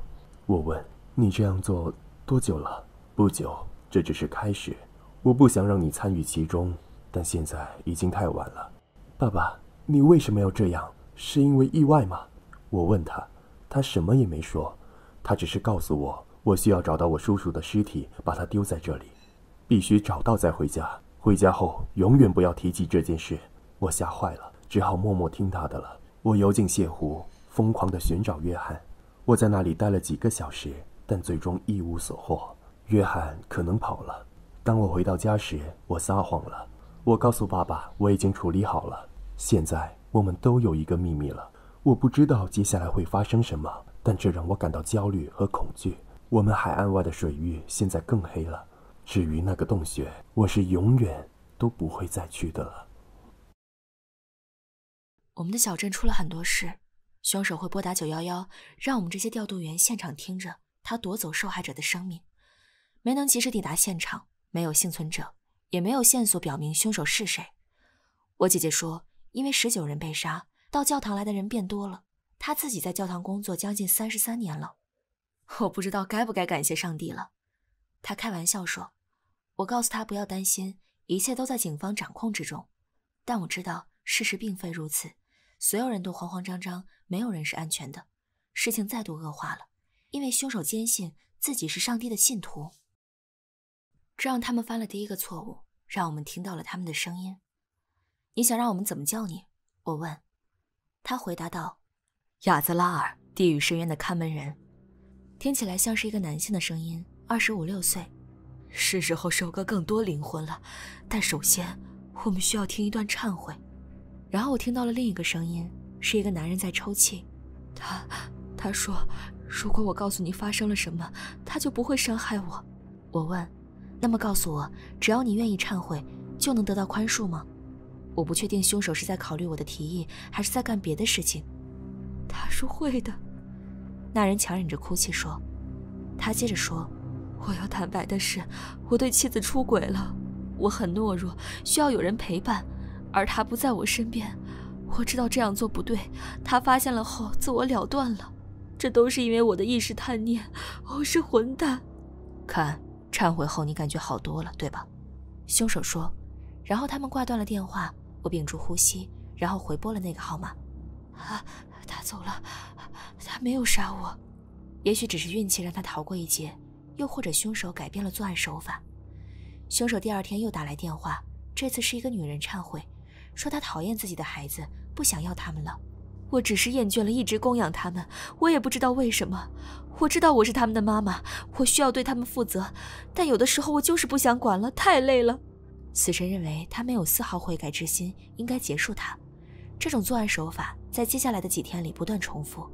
A: 我问：“你这样做多久了？”“不久，这只是开始。”“我不想让你参与其中，但现在已经太晚了。”“爸爸，你为什么要这样？是因为意外吗？”我问他，他什么也没说，他只是告诉我：“我需要找到我叔叔的尸体，把他丢在这里。”必须找到再回家。回家后，永远不要提起这件事。我吓坏了，只好默默听他的了。我游进泻湖，疯狂地寻找约翰。我在那里待了几个小时，但最终一无所获。约翰可能跑了。当我回到家时，我撒谎了。我告诉爸爸，我已经处理好了。现在我们都有一个秘密了。我不知道接下来会发生什么，但这让我感到焦虑和恐惧。我们海岸外的水域现在更黑了。至于那个洞穴，我是永远都不会再去的了。
B: 我们的小镇出了很多事，凶手会拨打九幺幺，让我们这些调度员现场听着他夺走受害者的生命。没能及时抵达现场，没有幸存者，也没有线索表明凶手是谁。我姐姐说，因为十九人被杀，到教堂来的人变多了。她自己在教堂工作将近三十三年了，我不知道该不该感谢上帝了。她开玩笑说。我告诉他不要担心，一切都在警方掌控之中。但我知道事实并非如此，所有人都慌慌张张，没有人是安全的。事情再度恶化了，因为凶手坚信自己是上帝的信徒。这让他们犯了第一个错误，让我们听到了他们的声音。你想让我们怎么叫你？我问。他回答道：“亚兹拉尔，地狱深渊的看门人。”听起来像是一个男性的声音，二十五六岁。是时候收割更多灵魂了，但首先，我们需要听一段忏悔。然后我听到了另一个声音，是一个男人在抽泣。他，他说，如果我告诉你发生了什么，他就不会伤害我。我问，那么告诉我，只要你愿意忏悔，就能得到宽恕吗？我不确定凶手是在考虑我的提议，还是在干别的事情。他说会的。那人强忍着哭泣说。他接着说。我要坦白的是，我对妻子出轨了，我很懦弱，需要有人陪伴，而他不在我身边。我知道这样做不对，他发现了后自我了断了，这都是因为我的一时贪念，我是混蛋。看，忏悔后你感觉好多了，对吧？凶手说，然后他们挂断了电话。我屏住呼吸，然后回拨了那个号码。他走了，他没有杀我，也许只是运气让他逃过一劫。又或者凶手改变了作案手法，凶手第二天又打来电话，这次是一个女人忏悔，说她讨厌自己的孩子，不想要他们了。我只是厌倦了，一直供养他们，我也不知道为什么。我知道我是他们的妈妈，我需要对他们负责，但有的时候我就是不想管了，太累了。死神认为他没有丝毫悔改之心，应该结束他。这种作案手法在接下来的几天里不断重复，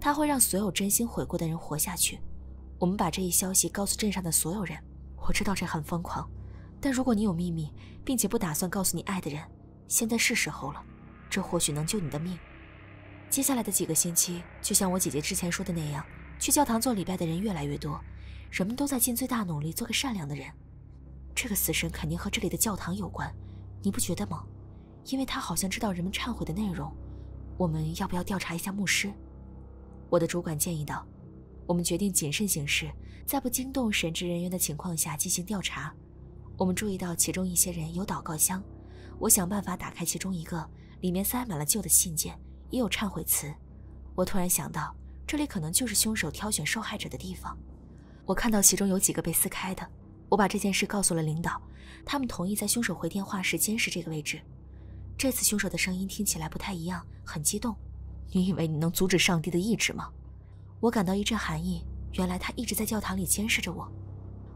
B: 他会让所有真心悔过的人活下去。我们把这一消息告诉镇上的所有人。我知道这很疯狂，但如果你有秘密，并且不打算告诉你爱的人，现在是时候了。这或许能救你的命。接下来的几个星期，就像我姐姐之前说的那样，去教堂做礼拜的人越来越多，人们都在尽最大努力做个善良的人。这个死神肯定和这里的教堂有关，你不觉得吗？因为他好像知道人们忏悔的内容。我们要不要调查一下牧师？我的主管建议道。我们决定谨慎行事，在不惊动神职人员的情况下进行调查。我们注意到其中一些人有祷告箱，我想办法打开其中一个，里面塞满了旧的信件，也有忏悔词。我突然想到，这里可能就是凶手挑选受害者的地方。我看到其中有几个被撕开的，我把这件事告诉了领导，他们同意在凶手回电话时监视这个位置。这次凶手的声音听起来不太一样，很激动。你以为你能阻止上帝的意志吗？我感到一阵寒意。原来他一直在教堂里监视着我。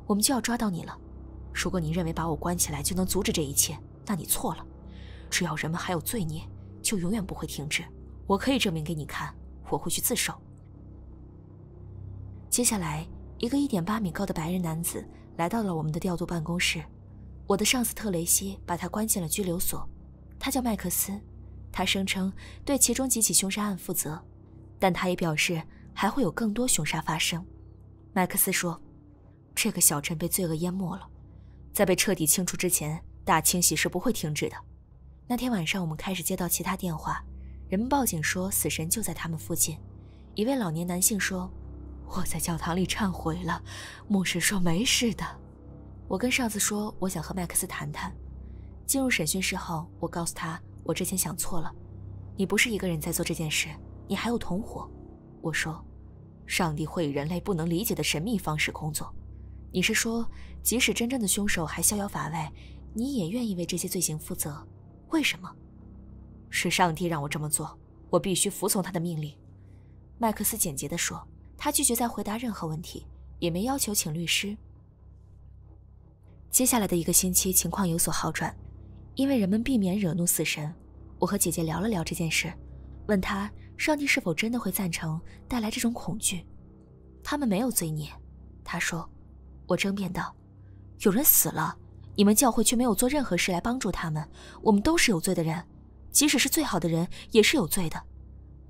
B: 我们就要抓到你了。如果你认为把我关起来就能阻止这一切，那你错了。只要人们还有罪孽，就永远不会停止。我可以证明给你看。我会去自首。接下来，一个1.8米高的白人男子来到了我们的调度办公室。我的上司特雷西把他关进了拘留所。他叫麦克斯。他声称对其中几起凶杀案负责，但他也表示。还会有更多凶杀发生，麦克斯说：“这个小镇被罪恶淹没了，在被彻底清除之前，大清洗是不会停止的。”那天晚上，我们开始接到其他电话，人们报警说死神就在他们附近。一位老年男性说：“我在教堂里忏悔了。”牧师说：“没事的。”我跟上司说：“我想和麦克斯谈谈。”进入审讯室后，我告诉他：“我之前想错了，你不是一个人在做这件事，你还有同伙。”我说。上帝会以人类不能理解的神秘方式工作。你是说，即使真正的凶手还逍遥法外，你也愿意为这些罪行负责？为什么？是上帝让我这么做，我必须服从他的命令。麦克斯简洁地说，他拒绝再回答任何问题，也没要求请律师。接下来的一个星期，情况有所好转，因为人们避免惹怒死神。我和姐姐聊了聊这件事，问她。上帝是否真的会赞成带来这种恐惧？他们没有罪孽，他说。我争辩道：“有人死了，你们教会却没有做任何事来帮助他们。我们都是有罪的人，即使是最好的人也是有罪的。”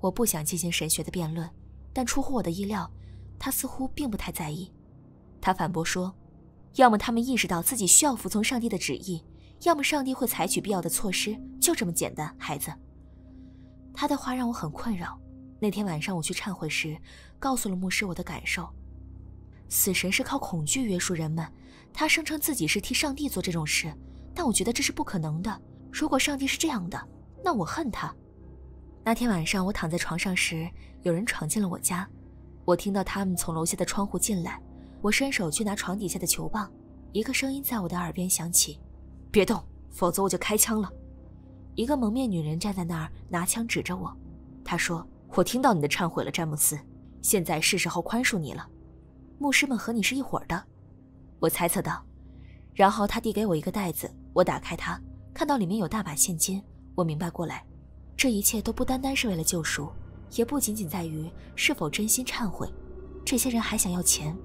B: 我不想进行神学的辩论，但出乎我的意料，他似乎并不太在意。他反驳说：“要么他们意识到自己需要服从上帝的旨意，要么上帝会采取必要的措施。就这么简单，孩子。”他的话让我很困扰。那天晚上我去忏悔时，告诉了牧师我的感受。死神是靠恐惧约束人们，他声称自己是替上帝做这种事，但我觉得这是不可能的。如果上帝是这样的，那我恨他。那天晚上我躺在床上时，有人闯进了我家。我听到他们从楼下的窗户进来。我伸手去拿床底下的球棒，一个声音在我的耳边响起：“别动，否则我就开枪了。”一个蒙面女人站在那儿，拿枪指着我。她说：“我听到你的忏悔了，詹姆斯。现在是时候宽恕你了。牧师们和你是一伙的。”我猜测道。然后他递给我一个袋子，我打开它，看到里面有大把现金。我明白过来，这一切都不单单是为了救赎，也不仅仅在于是否真心忏悔。这些人还想要钱。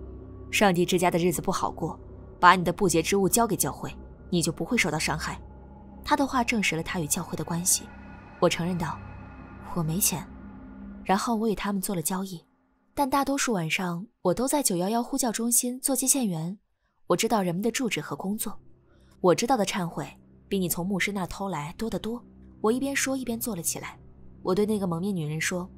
B: 上帝之家的日子不好过，把你的不洁之物交给教会，你就不会受到伤害。他的话证实了他与教会的关系。我承认道，我没钱，然后我与他们做了交易。但大多数晚上，我都在九幺幺呼叫中心做接线员。我知道人们的住址和工作。我知道的忏悔比你从牧师那偷来多得多。我一边说一边坐了起来。我对那个蒙面女人说，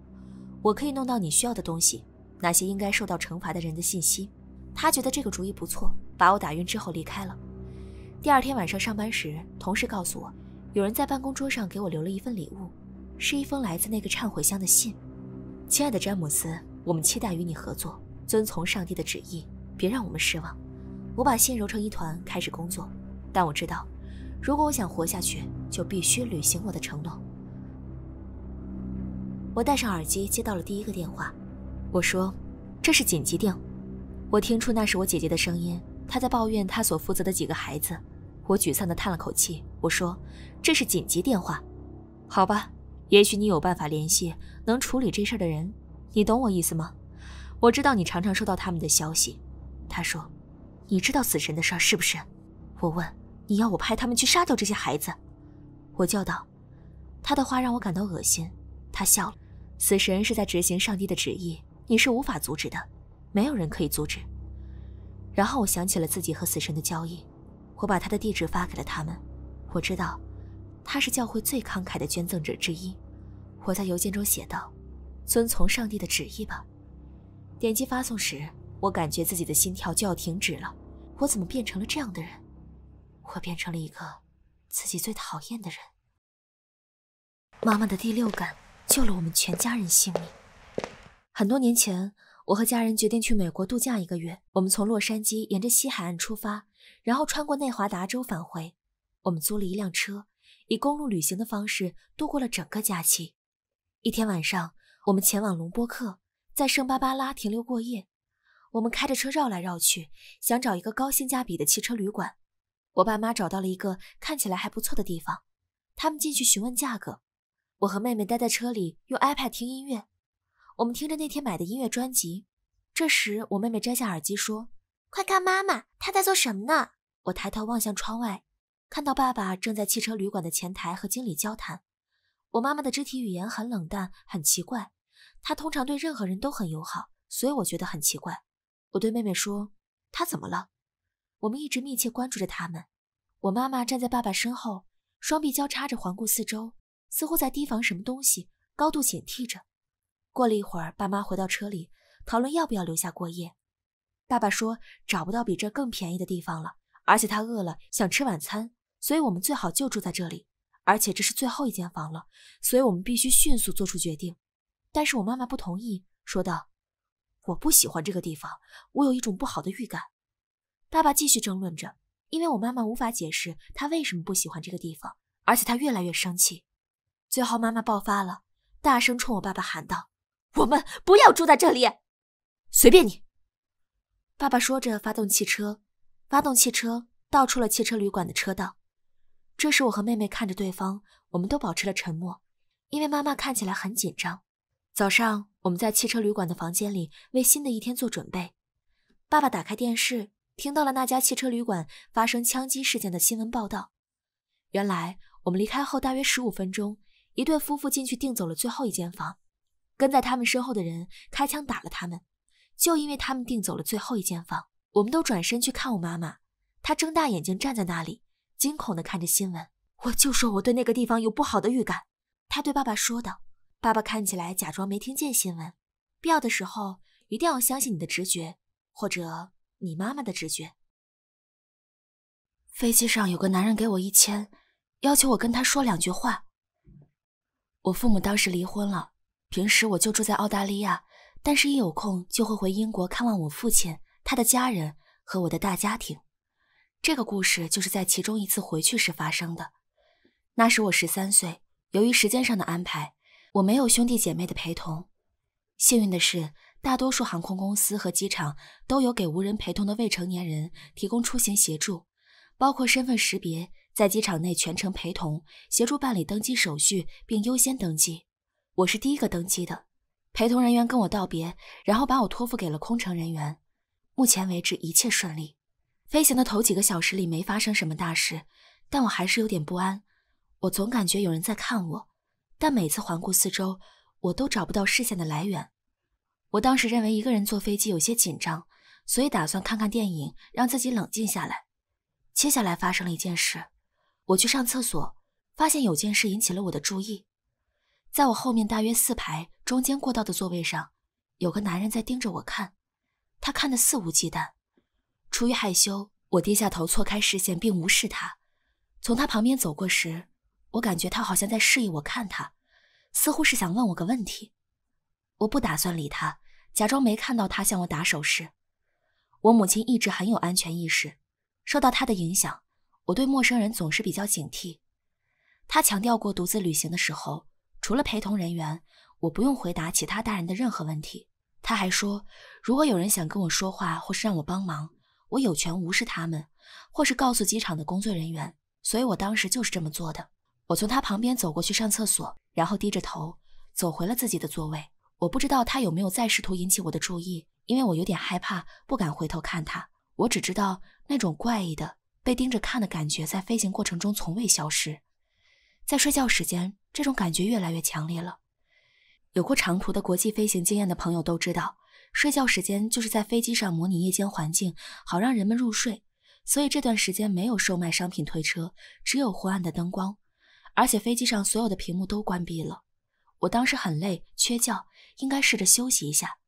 B: 我可以弄到你需要的东西，那些应该受到惩罚的人的信息。她觉得这个主意不错，把我打晕之后离开了。第二天晚上上班时，同事告诉我，有人在办公桌上给我留了一份礼物，是一封来自那个忏悔箱的信。亲爱的詹姆斯，我们期待与你合作，遵从上帝的旨意，别让我们失望。我把信揉成一团，开始工作。但我知道，如果我想活下去，就必须履行我的承诺。我戴上耳机，接到了第一个电话。我说：“这是紧急电话。”我听出那是我姐姐的声音。他在抱怨他所负责的几个孩子，我沮丧地叹了口气。我说：“这是紧急电话，好吧，也许你有办法联系能处理这事儿的人，你懂我意思吗？”我知道你常常收到他们的消息。他说：“你知道死神的事儿是不是？”我问：“你要我派他们去杀掉这些孩子？”我叫道：“他的话让我感到恶心。”他笑了：“死神是在执行上帝的旨意，你是无法阻止的，没有人可以阻止。”然后我想起了自己和死神的交易，我把他的地址发给了他们。我知道，他是教会最慷慨的捐赠者之一。我在邮件中写道：“遵从上帝的旨意吧。”点击发送时，我感觉自己的心跳就要停止了。我怎么变成了这样的人？我变成了一个自己最讨厌的人。妈妈的第六感救了我们全家人性命。很多年前。我和家人决定去美国度假一个月。我们从洛杉矶沿着西海岸出发，然后穿过内华达州返回。我们租了一辆车，以公路旅行的方式度过了整个假期。一天晚上，我们前往龙波克，在圣巴巴拉停留过夜。我们开着车绕来绕去，想找一个高性价比的汽车旅馆。我爸妈找到了一个看起来还不错的地方，他们进去询问价格。我和妹妹待在车里，用 iPad 听音乐。我们听着那天买的音乐专辑，这时我妹妹摘下耳机说：“快看妈妈，她在做什么呢？”我抬头望向窗外，看到爸爸正在汽车旅馆的前台和经理交谈。我妈妈的肢体语言很冷淡，很奇怪。她通常对任何人都很友好，所以我觉得很奇怪。我对妹妹说：“她怎么了？”我们一直密切关注着他们。我妈妈站在爸爸身后，双臂交叉着环顾四周，似乎在提防什么东西，高度警惕着。过了一会儿，爸妈回到车里，讨论要不要留下过夜。爸爸说：“找不到比这更便宜的地方了，而且他饿了，想吃晚餐，所以我们最好就住在这里。而且这是最后一间房了，所以我们必须迅速做出决定。”但是我妈妈不同意，说道：“我不喜欢这个地方，我有一种不好的预感。”爸爸继续争论着，因为我妈妈无法解释她为什么不喜欢这个地方，而且她越来越生气。最后，妈妈爆发了，大声冲我爸爸喊道。我们不要住在这里，随便你。爸爸说着，发动汽车，发动汽车，倒出了汽车旅馆的车道。这时，我和妹妹看着对方，我们都保持了沉默，因为妈妈看起来很紧张。早上，我们在汽车旅馆的房间里为新的一天做准备。爸爸打开电视，听到了那家汽车旅馆发生枪击事件的新闻报道。原来，我们离开后大约十五分钟，一对夫妇进去订走了最后一间房。跟在他们身后的人开枪打了他们，就因为他们订走了最后一间房。我们都转身去看我妈妈，她睁大眼睛站在那里，惊恐地看着新闻。我就说我对那个地方有不好的预感，他对爸爸说道。爸爸看起来假装没听见新闻。必要的时候一定要相信你的直觉，或者你妈妈的直觉。飞机上有个男人给我一千，要求我跟他说两句话。我父母当时离婚了。平时我就住在澳大利亚，但是一有空就会回英国看望我父亲、他的家人和我的大家庭。这个故事就是在其中一次回去时发生的。那时我十三岁，由于时间上的安排，我没有兄弟姐妹的陪同。幸运的是，大多数航空公司和机场都有给无人陪同的未成年人提供出行协助，包括身份识别、在机场内全程陪同、协助办理登机手续并优先登机。我是第一个登机的，陪同人员跟我道别，然后把我托付给了空乘人员。目前为止一切顺利，飞行的头几个小时里没发生什么大事，但我还是有点不安。我总感觉有人在看我，但每次环顾四周，我都找不到视线的来源。我当时认为一个人坐飞机有些紧张，所以打算看看电影让自己冷静下来。接下来发生了一件事，我去上厕所，发现有件事引起了我的注意。在我后面大约四排中间过道的座位上，有个男人在盯着我看，他看得肆无忌惮。出于害羞，我低下头，错开视线，并无视他。从他旁边走过时，我感觉他好像在示意我看他，似乎是想问我个问题。我不打算理他，假装没看到他向我打手势。我母亲一直很有安全意识，受到她的影响，我对陌生人总是比较警惕。她强调过独自旅行的时候。除了陪同人员，我不用回答其他大人的任何问题。他还说，如果有人想跟我说话或是让我帮忙，我有权无视他们，或是告诉机场的工作人员。所以我当时就是这么做的。我从他旁边走过去上厕所，然后低着头走回了自己的座位。我不知道他有没有再试图引起我的注意，因为我有点害怕，不敢回头看他。我只知道那种怪异的被盯着看的感觉在飞行过程中从未消失。在睡觉时间。这种感觉越来越强烈了。有过长途的国际飞行经验的朋友都知道，睡觉时间就是在飞机上模拟夜间环境，好让人们入睡。所以这段时间没有售卖商品推车，只有昏暗的灯光，而且飞机上所有的屏幕都关闭了。我当时很累，缺觉，应该试着休息一下，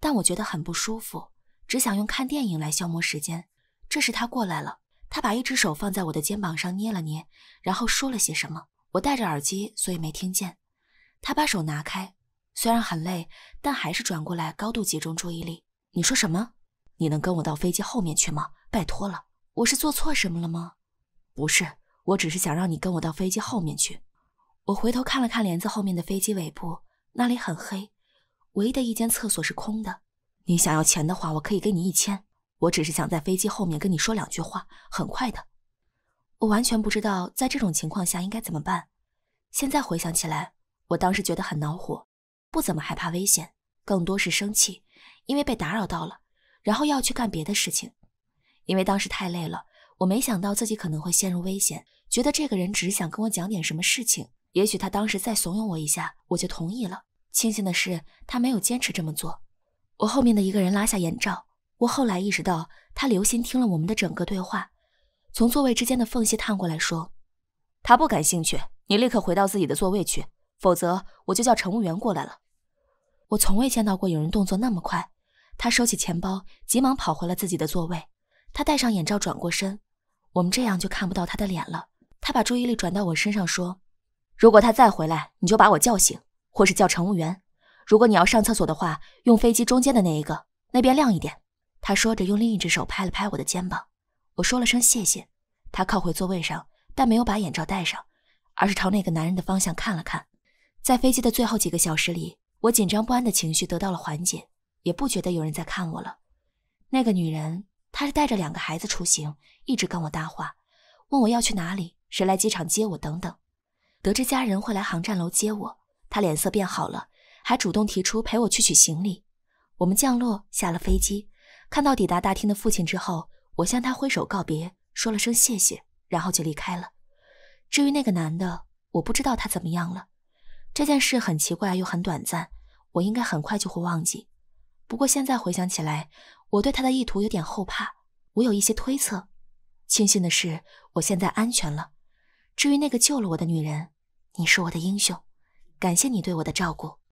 B: 但我觉得很不舒服，只想用看电影来消磨时间。这时他过来了，他把一只手放在我的肩膀上捏了捏，然后说了些什么。我戴着耳机，所以没听见。他把手拿开，虽然很累，但还是转过来，高度集中注意力。你说什么？你能跟我到飞机后面去吗？拜托了。我是做错什么了吗？不是，我只是想让你跟我到飞机后面去。我回头看了看帘子后面的飞机尾部，那里很黑，唯一的一间厕所是空的。你想要钱的话，我可以给你一千。我只是想在飞机后面跟你说两句话，很快的。我完全不知道在这种情况下应该怎么办。现在回想起来，我当时觉得很恼火，不怎么害怕危险，更多是生气，因为被打扰到了，然后要去干别的事情。因为当时太累了，我没想到自己可能会陷入危险，觉得这个人只想跟我讲点什么事情。也许他当时再怂恿我一下，我就同意了。庆幸的是，他没有坚持这么做。我后面的一个人拉下眼罩，我后来意识到他留心听了我们的整个对话。从座位之间的缝隙探过来说：“他不感兴趣，你立刻回到自己的座位去，否则我就叫乘务员过来了。”我从未见到过有人动作那么快。他收起钱包，急忙跑回了自己的座位。他戴上眼罩，转过身，我们这样就看不到他的脸了。他把注意力转到我身上说：“如果他再回来，你就把我叫醒，或是叫乘务员。如果你要上厕所的话，用飞机中间的那一个，那边亮一点。”他说着，用另一只手拍了拍我的肩膀。我说了声谢谢，他靠回座位上，但没有把眼罩戴上，而是朝那个男人的方向看了看。在飞机的最后几个小时里，我紧张不安的情绪得到了缓解，也不觉得有人在看我了。那个女人，她是带着两个孩子出行，一直跟我搭话，问我要去哪里，谁来机场接我等等。得知家人会来航站楼接我，她脸色变好了，还主动提出陪我去取行李。我们降落，下了飞机，看到抵达大厅的父亲之后。我向他挥手告别，说了声谢谢，然后就离开了。至于那个男的，我不知道他怎么样了。这件事很奇怪又很短暂，我应该很快就会忘记。不过现在回想起来，我对他的意图有点后怕。我有一些推测。庆幸的是，我现在安全了。至于那个救了我的女人，你是我的英雄，感谢你对我的照顾。